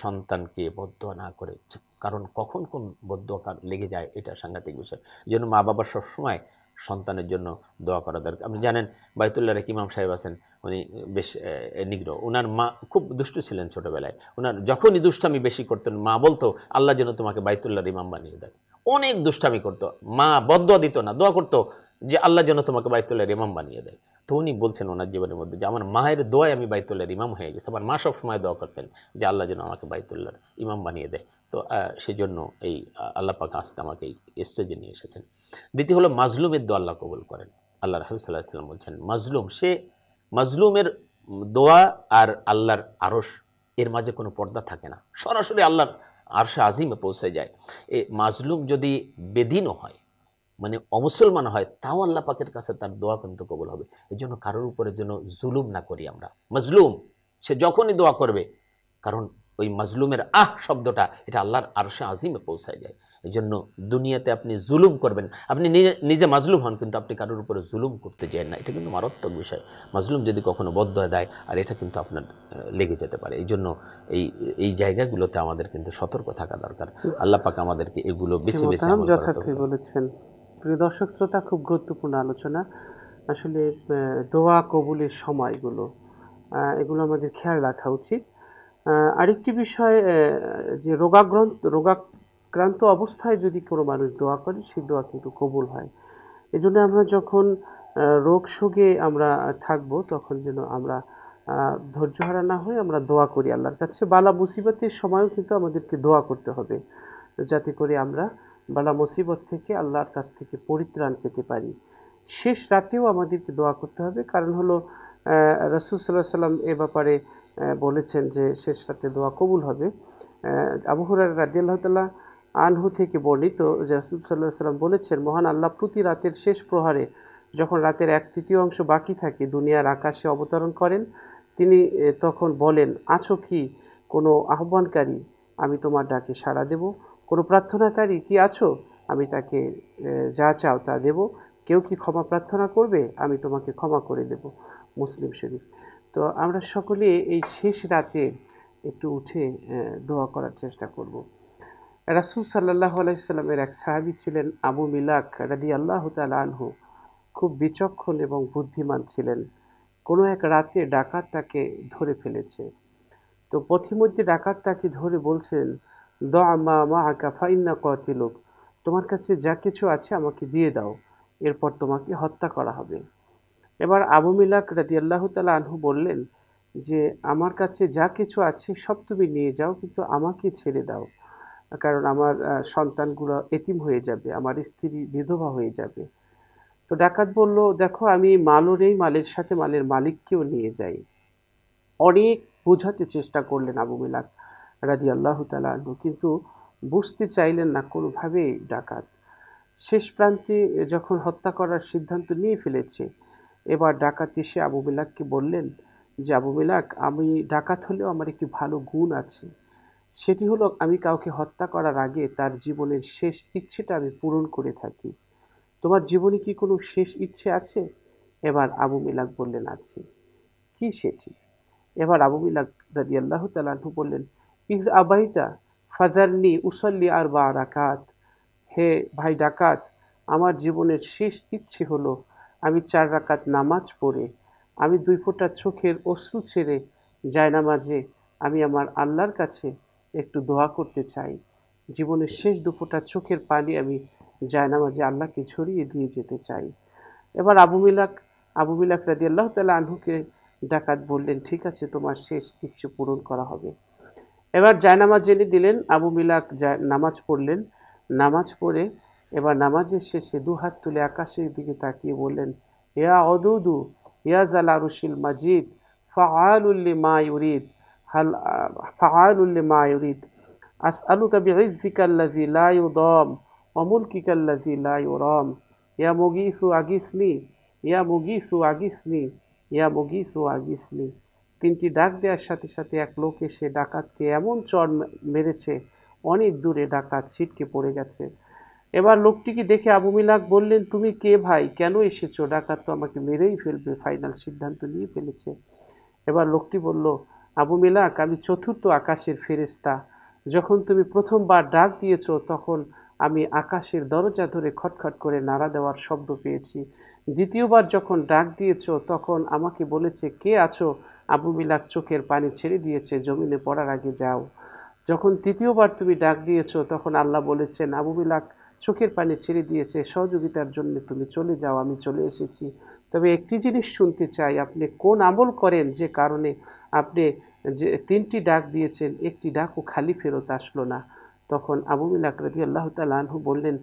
সন্তানকে বদোয়া না করে কারণ কখন কোন আকার লেগে যায় এটা সাংঘাতিক বিষয় যেন মা বাবা সবসময় সন্তানের জন্য দোয়া করা দরকার আপনি জানেন বাইতুল্লাহ ইমাম সাহেব আছেন উনি বেশ নিগ্র ওনার মা খুব দুষ্টু ছিলেন ছোটোবেলায় ওনার যখনই দুষ্টামি বেশি করতেন মা বলতো আল্লাহ যেন তোমাকে বাইতুল্লাহর ইমাম বানিয়ে দেয় অনেক দুষ্টামি করতো মা বদ্ধ দিত না দোয়া করতো যে আল্লাহ যেন তোমাকে বাইতুল্লাহ ইমাম বানিয়ে দেয় তো উনি বলছেন ওনার জীবনের মধ্যে যে আমার মায়ের দোয়ায় আমি বাইতুল্লাহ ইমাম হয়ে গেছি আমার মা সবসময় দোয়া করতেন যে আল্লাহ যেন আমাকে বাইতুল্লাহর ইমাম বানিয়ে দেয় তো সেজন্য এই আল্লাহ পাক আজকে আমাকে এই স্টেজে নিয়ে এসেছেন দ্বিতীয় হলো মাজলুমের দোয়া আল্লাহ কবুল করেন আল্লাহ রাহিম সাল্লাম বলছেন মাজলুম সে মাজলুমের দোয়া আর আল্লাহর আরস এর মাঝে কোনো পর্দা থাকে না সরাসরি আল্লাহর আরশে আজিমে পৌঁছে যায় এ মাজলুম যদি বেদিনও হয় মানে অমুসলমান হয় তাও আল্লাহ পাকের কাছে তার দোয়া কিন্তু কবল হবে এই জন্য কারোর উপরে যেন জুলুম না করি আমরা মজলুম সে যখনই দোয়া করবে কারণ ওই মজলুমের আহ শব্দটা এটা আল্লাহর আরশে আজিমে পৌঁছায় যায় এই জন্য দুনিয়াতে আপনি জুলুম করবেন আপনি নিজে নিজে মাজলুম হন কিন্তু আপনি কারোর উপরে জুলুম করতে যান না এটা কিন্তু মারাত্মক বিষয় মাজলুম যদি কখনো বদ্ধ দেয় আর এটা কিন্তু আপনার লেগে যেতে পারে এই জন্য এই এই জায়গাগুলোতে আমাদের কিন্তু সতর্ক থাকা দরকার আল্লাহ পাক আমাদেরকে এগুলো বেছে বেছে বলেছেন প্রিয় দর্শক শ্রোতা খুব গুরুত্বপূর্ণ আলোচনা আসলে দোয়া কবুলের সময়গুলো এগুলো আমাদের খেয়াল রাখা উচিত আরেকটি বিষয় যে রোগাক্রান্ত রোগাক্রান্ত অবস্থায় যদি কোনো মানুষ দোয়া করে সেই দোয়া কিন্তু কবুল হয় এজন্য আমরা যখন রোগ শোকে আমরা থাকব তখন যেন আমরা ধৈর্যহারা না হয়ে আমরা দোয়া করি আল্লাহর কাছে বালা মুসিবতের সময়ও কিন্তু আমাদেরকে দোয়া করতে হবে যাতে করে আমরা বালা মুসিবত থেকে আল্লাহর কাছ থেকে পরিত্রাণ পেতে পারি শেষ রাতেও আমাদেরকে দোয়া করতে হবে কারণ হলো রসুল সাল্লাহ সাল্লাম এ ব্যাপারে বলেছেন যে শেষ রাতে দোয়া কবুল হবে আবহাওয়ার রাজিয়াল্লাহ তাল্লাহ আনহু থেকে বর্ণিত যে রসুল সাল্লাহ সাল্লাম বলেছেন মহান আল্লাহ প্রতি রাতের শেষ প্রহারে যখন রাতের এক তৃতীয় অংশ বাকি থাকে দুনিয়ার আকাশে অবতরণ করেন তিনি তখন বলেন আছো কি কোনো আহ্বানকারী আমি তোমার ডাকে সাড়া দেব কোনো প্রার্থনাকারী কি আছো আমি তাকে যা চাও তা দেব কেউ কি ক্ষমা প্রার্থনা করবে আমি তোমাকে ক্ষমা করে দেব মুসলিম শরীফ তো আমরা সকলে এই শেষ রাতে একটু উঠে দোয়া করার চেষ্টা করব। রাসুল সাল্লাহ আলাইসাল্লামের এক সাহাবি ছিলেন আবু মিলাক রাদি আল্লাহ আনহু খুব বিচক্ষণ এবং বুদ্ধিমান ছিলেন কোনো এক রাতে ডাকাত তাকে ধরে ফেলেছে তো পথিমধ্যে ডাকাত তাকে ধরে বলছেন দ মা আঁকা ফাইন্না কতিলুক তোমার কাছে যা কিছু আছে আমাকে দিয়ে দাও এরপর তোমাকে হত্যা করা হবে এবার আবু মিলাক আল্লাহ তালা আনহু বললেন যে আমার কাছে যা কিছু আছে সব তুমি নিয়ে যাও কিন্তু আমাকে ছেড়ে দাও কারণ আমার সন্তানগুলো এতিম হয়ে যাবে আমার স্ত্রী বিধবা হয়ে যাবে তো ডাকাত বলল দেখো আমি মালও নেই মালের সাথে মালের মালিককেও নিয়ে যাই অনেক বোঝাতে চেষ্টা করলেন আবু মিলাক রাজি আল্লাহ আনহু কিন্তু বুঝতে চাইলেন না কোনোভাবেই ডাকাত শেষ প্রান্তে যখন হত্যা করার সিদ্ধান্ত নিয়ে ফেলেছে এবার ডাকাত এসে আবু বিলাককে বললেন যে আবু বিলাক আমি ডাকাত হলেও আমার একটি ভালো গুণ আছে সেটি হলো আমি কাউকে হত্যা করার আগে তার জীবনের শেষ ইচ্ছেটা আমি পূরণ করে থাকি তোমার জীবনে কি কোনো শেষ ইচ্ছে আছে এবার আবু মিলাক বললেন আছে কি সেটি এবার আবু মিলাক রাজি আল্লাহ তালাহু বললেন ইজ আবাইতা ফাজারনি উসল্লি আর বা রাকাত হে ভাই ডাকাত আমার জীবনের শেষ ইচ্ছে হলো আমি চার রাকাত নামাজ পড়ে আমি দুই ফোঁটা চোখের অশ্রু ছেড়ে জায়নামাজে আমি আমার আল্লাহর কাছে একটু দোয়া করতে চাই জীবনের শেষ ফোঁটা চোখের পানি আমি জায়নামাজে আল্লাহকে ছড়িয়ে দিয়ে যেতে চাই এবার আবু মিলাক আবু মিলাক রাজি আল্লাহ তালা আনহুকে ডাকাত বললেন ঠিক আছে তোমার শেষ ইচ্ছে পূরণ করা হবে এবার জায়নামাজ যিনি দিলেন আবু মিলাক নামাজ পড়লেন নামাজ পড়ে এবার নামাজের শেষে দু হাত তুলে আকাশের দিকে তাকিয়ে বললেন ইয়া অদৌদু ইয়া জালারুশিল মাজিদ ফাআলুল্লি মা ইউরিদ হাল আস মা কবি আসআলুকা বিইজ্জিকাল্লাযী লা ইউদাম ওয়া লাই ও রম ইয়া সু আগিসনি ইয়া সু আগিসনি ইয়া মুগীসু আগিসনি তিনটি ডাক দেওয়ার সাথে সাথে এক লোক এসে ডাকাতকে এমন চর মেরেছে অনেক দূরে ডাকাত ছিটকে পড়ে গেছে এবার লোকটিকে দেখে আবু মিলাক বললেন তুমি কে ভাই কেন এসেছো ডাকাত তো আমাকে মেরেই ফেলবে ফাইনাল সিদ্ধান্ত নিয়ে ফেলেছে এবার লোকটি বলল আবু মিলাক আমি চতুর্থ আকাশের ফেরিস্তা যখন তুমি প্রথমবার ডাক দিয়েছ তখন আমি আকাশের দরজা ধরে খটখট করে নাড়া দেওয়ার শব্দ পেয়েছি দ্বিতীয়বার যখন ডাক দিয়েছ তখন আমাকে বলেছে কে আছো আবু মিলাক চোখের পানি ছেড়ে দিয়েছে জমিনে পড়ার আগে যাও যখন তৃতীয়বার তুমি ডাক দিয়েছ তখন আল্লাহ বলেছেন আবু মিলাক চোখের পানি ছেড়ে দিয়েছে সহযোগিতার জন্য তুমি চলে যাও আমি চলে এসেছি তবে একটি জিনিস শুনতে চাই আপনি কোন আমল করেন যে কারণে আপনি যে তিনটি ডাক দিয়েছেন একটি ডাকও খালি ফেরত আসলো না তখন আবু মিলাক রাজি আল্লাহ তালহু বললেন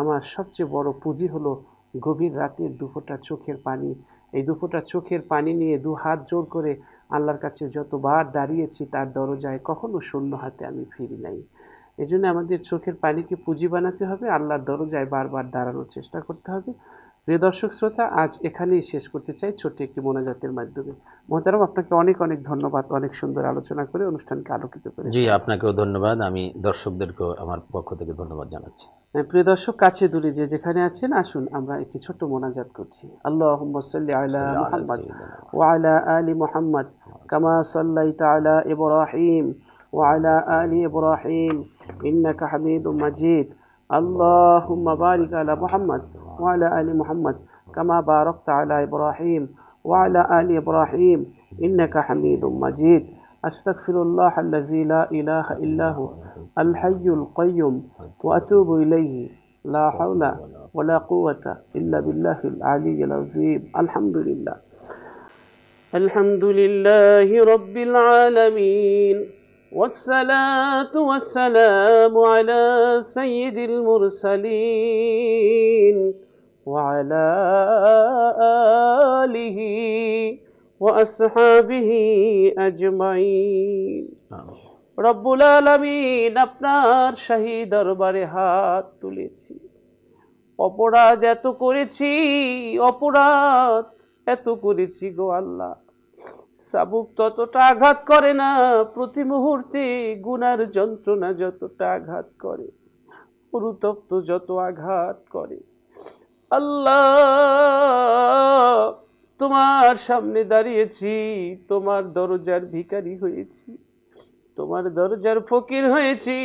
আমার সবচেয়ে বড় পুঁজি হলো গভীর রাতের দুপোটা চোখের পানি এই দুফোটা চোখের পানি নিয়ে দু হাত জোর করে আল্লাহর কাছে যতবার দাঁড়িয়েছি তার দরজায় কখনো শূন্য হাতে আমি ফিরি নাই এজন্য আমাদের চোখের পানিকে পুঁজি বানাতে হবে আল্লাহর দরজায় বারবার দাঁড়ানোর চেষ্টা করতে হবে প্রিয় দর্শক শ্রোতা আজ এখানেই শেষ করতে চাই ছোট্ট একটি মোনাজাতের মাধ্যমে মহতারাম আপনাকে অনেক অনেক ধন্যবাদ অনেক সুন্দর আলোচনা করে অনুষ্ঠানকে আলোকিত করে জি আপনাকেও ধন্যবাদ আমি দর্শকদেরকেও আমার পক্ষ থেকে ধন্যবাদ জানাচ্ছি হ্যাঁ, প্রিয় দর্শক কাছে দূরে যে যেখানে আছেন আসুন আমরা একটি ছোট্ট মোনাজাত করছি আল্লাহ সাল্লি আলা মুহাম্মদ ওয়ালা আলী মোহাম্মদ কামা সাল্লাই তালা ইব্রাহিম ওয়ালা আলী ইব্রাহিম ইন্নাকা হামিদ মাজিদ اللهم بارك على محمد وعلى آل محمد كما باركت على إبراهيم وعلى آل إبراهيم إنك حميد مجيد أستغفر الله الذي لا إله إلا هو الحي القيوم وأتوب إليه لا حول ولا قوة إلا بالله العلي العظيم الحمد لله الحمد لله رب العالمين والصلاة والسلام على سيد المرسلين وعلى آله وأصحابه أجمعين রব্বুল আলমিন আপনার শাহী দরবারে হাত তুলেছি অপরাধ এত করেছি অপরাধ এত করেছি গো আল্লাহ সাবুক ততটা আঘাত করে না প্রতি মুহূর্তে গুনার যন্ত্রণা যতটা আঘাত করে অনুতপ্ত যত আঘাত করে আল্লাহ তোমার সামনে দাঁড়িয়েছি তোমার দরজার ভিকারি হয়েছি তোমার দরজার ফকির হয়েছি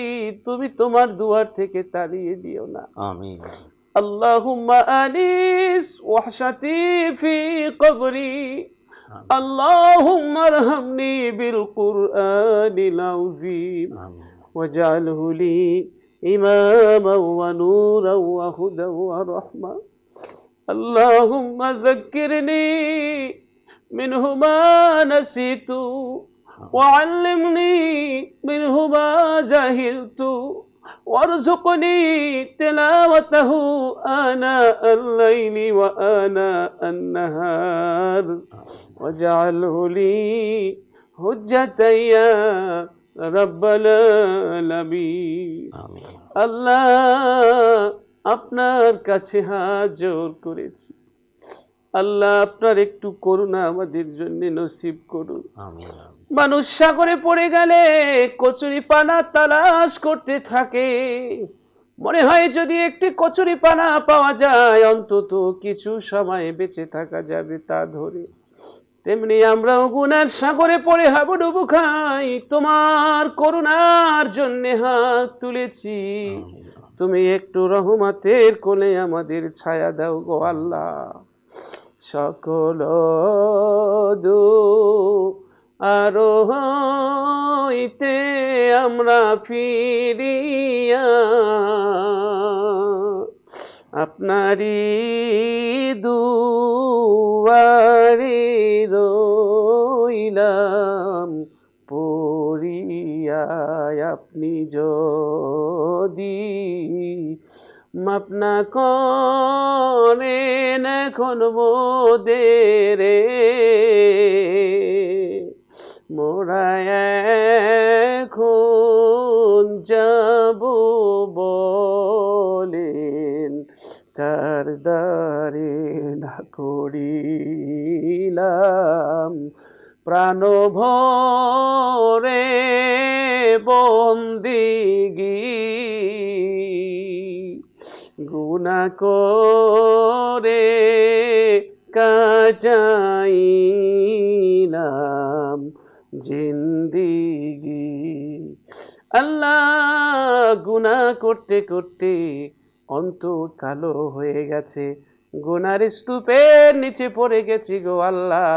তুমি তোমার দুয়ার থেকে তাড়িয়ে দিও না আমি আল্লাহ أنيس ওয়াসাতি ফি قبري نعم. اللهم ارحمني بالقرآن العظيم واجعله لي إماما ونورا وهدى ورحمة اللهم ذكرني منه ما نسيت وعلمني منه ما جهلت وارزقني تلاوته آناء الليل وآناء النهار واجعله لي حجتي يا رب العالمين আল্লাহ আপনার কাছে হাজর করেছি আল্লাহ আপনার একটু করুণা আমাদের জন্য নসিব করুন মানুষ সাগরে পড়ে গেলে কচুরি পানা তালাশ করতে থাকে মনে হয় যদি একটি কচুরি পানা পাওয়া যায় অন্তত কিছু সময় বেঁচে থাকা যাবে তা ধরে তেমনি আমরা গুনার সাগরে পড়ে হাবু ডুবু খাই তোমার করুণার জন্যে হাত তুলেছি তুমি একটু রহমতের কোলে আমাদের ছায়া দাও গো আল্লাহ সকল দু আর হইতে আমরা ফিরিয়া আপনারি দুয়ারে রইলাম পড়িয়ায় আপনি যদি আপনা করেন এখন মোদের মোরা এখন যাব বল কার দারে না করিলাম প্রাণ ভরে বন্দিগি গুণা করে কাজাইলাম জিন্দিগি আল্লাহ গুণা করতে করতে অন্ত কালো হয়ে গেছে গোনার স্তূপের নিচে পড়ে গেছি গো আল্লাহ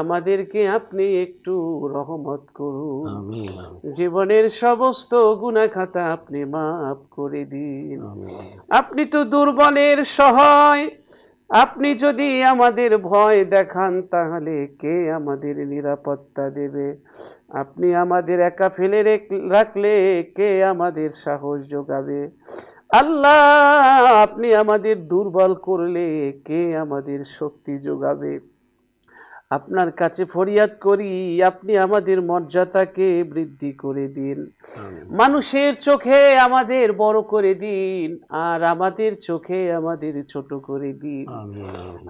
আমাদেরকে আপনি একটু রহমত করুন জীবনের সমস্ত গুণা খাতা আপনি মাফ করে দিন আপনি তো দুর্বলের সহায় আপনি যদি আমাদের ভয় দেখান তাহলে কে আমাদের নিরাপত্তা দেবে আপনি আমাদের একা ফেলে রাখলে কে আমাদের সাহস যোগাবে আল্লাহ আপনি আমাদের দুর্বল করলে কে আমাদের শক্তি যোগাবে আপনার কাছে ফরিয়াদ করি আপনি আমাদের মর্যাদাকে বৃদ্ধি করে দিন মানুষের চোখে আমাদের বড় করে দিন আর আমাদের চোখে আমাদের ছোট করে দিন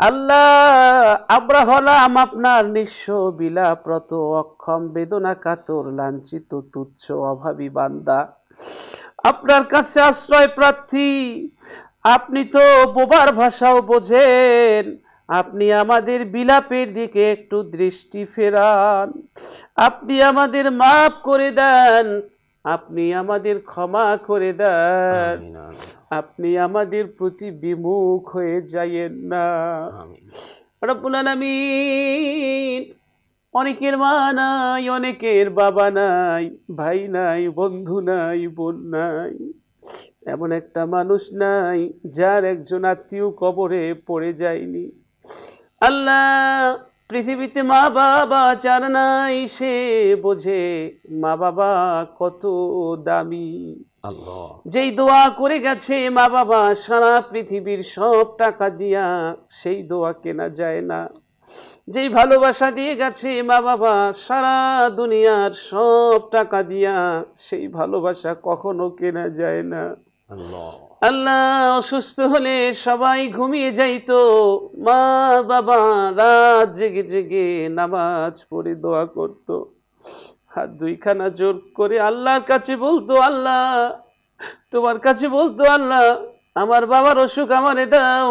আল্লাহ আমরা হলাম আপনার নিঃস্ব বিলাপ্রত অক্ষম বেদনা কাতর লাঞ্ছিত তুচ্ছ অভাবী বান্দা আপনার কাছে আশ্রয় প্রার্থী আপনি তো বোবার ভাষাও বোঝেন আপনি আমাদের বিলাপের দিকে একটু দৃষ্টি ফেরান আপনি আমাদের মাফ করে দেন আপনি আমাদের ক্ষমা করে দেন আপনি আমাদের প্রতি বিমুখ হয়ে যাইয়েন না আমি অনেকের মা নাই অনেকের বাবা নাই ভাই নাই বন্ধু নাই বোন নাই এমন একটা মানুষ নাই যার একজন আত্মীয় কবরে পড়ে যায়নি আল্লাহ পৃথিবীতে মা বাবা চার নাই সে বোঝে মা বাবা কত দামি যেই দোয়া করে গেছে মা বাবা সারা পৃথিবীর সব টাকা দিয়া সেই দোয়া কেনা যায় না যেই ভালোবাসা দিয়ে গেছে মা বাবা সারা দুনিয়ার সব টাকা দিয়া সেই ভালোবাসা কখনো কেনা যায় না আল্লাহ অসুস্থ হলে সবাই ঘুমিয়ে যাইতো মা বাবা রাত জেগে জেগে নামাজ পড়ে দোয়া করত হাত দুইখানা জোর করে আল্লাহর কাছে বলতো আল্লাহ তোমার কাছে বলতো আল্লাহ আমার বাবার অসুখ আমারে দাও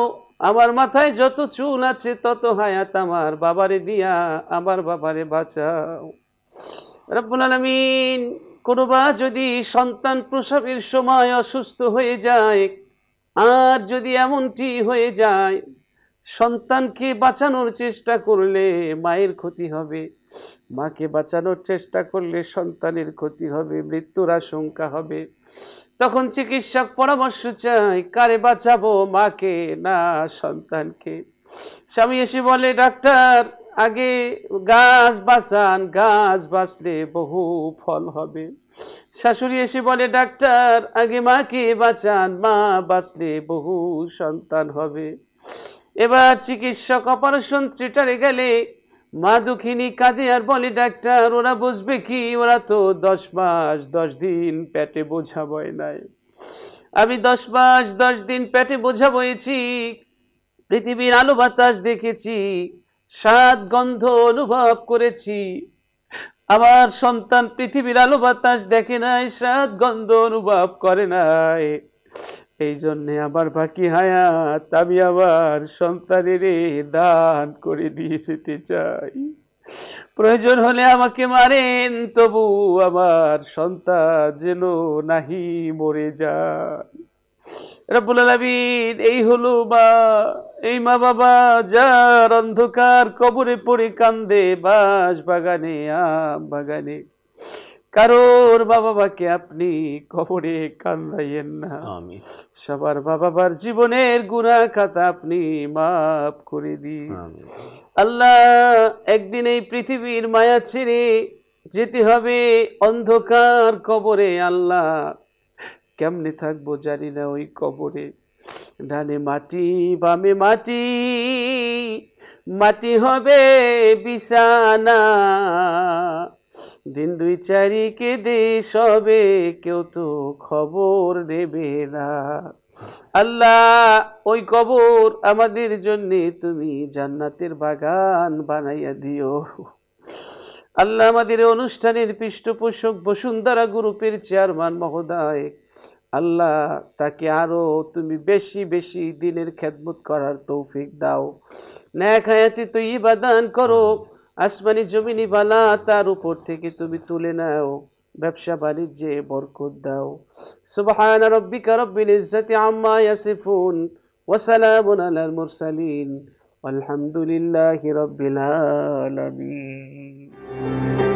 আমার মাথায় যত চুল আছে তত হায়াত আমার বাবারে দিয়া আমার বাবারে বাঁচাও রব্বুল আলমিন কোনো যদি সন্তান প্রসবের সময় অসুস্থ হয়ে যায় আর যদি এমনটি হয়ে যায় সন্তানকে বাঁচানোর চেষ্টা করলে মায়ের ক্ষতি হবে মাকে বাঁচানোর চেষ্টা করলে সন্তানের ক্ষতি হবে মৃত্যুর আশঙ্কা হবে তখন চিকিৎসক পরামর্শ চাই কারে বাঁচাবো মাকে না সন্তানকে স্বামী এসে বলে ডাক্তার আগে গাছ বাঁচান গাছ বাঁচলে বহু ফল হবে শাশুড়ি এসে বলে ডাক্তার আগে মাকে বাঁচান মা বাঁচলে বহু সন্তান হবে এবার চিকিৎসক অপারেশন থিয়েটারে গেলে মা দুঃখিনী কাঁদে আর বলে ডাক্তার ওরা বসবে কি ওরা তো দশ মাস দশ দিন পেটে বোঝা বয় নাই আমি দশ মাস দশ দিন পেটে বোঝা বয়েছি পৃথিবীর আলো বাতাস দেখেছি স্বাদ গন্ধ অনুভব করেছি আমার সন্তান পৃথিবীর আলো বাতাস দেখে নাই স্বাদ গন্ধ অনুভব করে নাই এই জন্যে আবার বাকি হায়াত আমি আবার সন্তানের দান করে দিয়ে যেতে চাই প্রয়োজন হলে আমাকে মারেন তবু আমার সন্তান যেন নাহি মরে যায় রব্বুল আলমিন এই হলো বা এই মা বাবা যার অন্ধকার কবরে পড়ে কান্দে বাস বাগানে আম বাগানে কারোর বাবা বাকে আপনি কবরে কান্দাইয়েন না সবার বাবা বাবার জীবনের গুণা খাতা আপনি মাফ করে দিন আল্লাহ একদিন এই পৃথিবীর মায়া ছেড়ে যেতে হবে অন্ধকার কবরে আল্লাহ কেমনে থাকবো জানি না ওই কবরে ডানে মাটি বামে মাটি মাটি হবে বিছানা দিন দুই চারিকে দেশ হবে কেউ তো খবর দেবে না আল্লাহ ওই কবর আমাদের জন্য তুমি জান্নাতের বাগান বানাইয়া দিও আল্লাহ আমাদের অনুষ্ঠানের পৃষ্ঠপোষক বসুন্ধরা গ্রুপের চেয়ারম্যান মহোদয় আল্লাহ তাকে আরও তুমি বেশি বেশি দিনের খেদমত করার তৌফিক দাও ন্যাক হায়াতি তো ইবাদান করো আসমানি জমিনি বালা তার উপর থেকে তুমি তুলে নাও ব্যবসা বাণিজ্যে বরকত দাও সুবহান রব্বিকা রব্বিল ইজ্জাতি আম্মা ইয়াসিফুন ওয়া সালামুন আলাল মুরসালিন আলহামদুলিল্লাহি রব্বিল আলামিন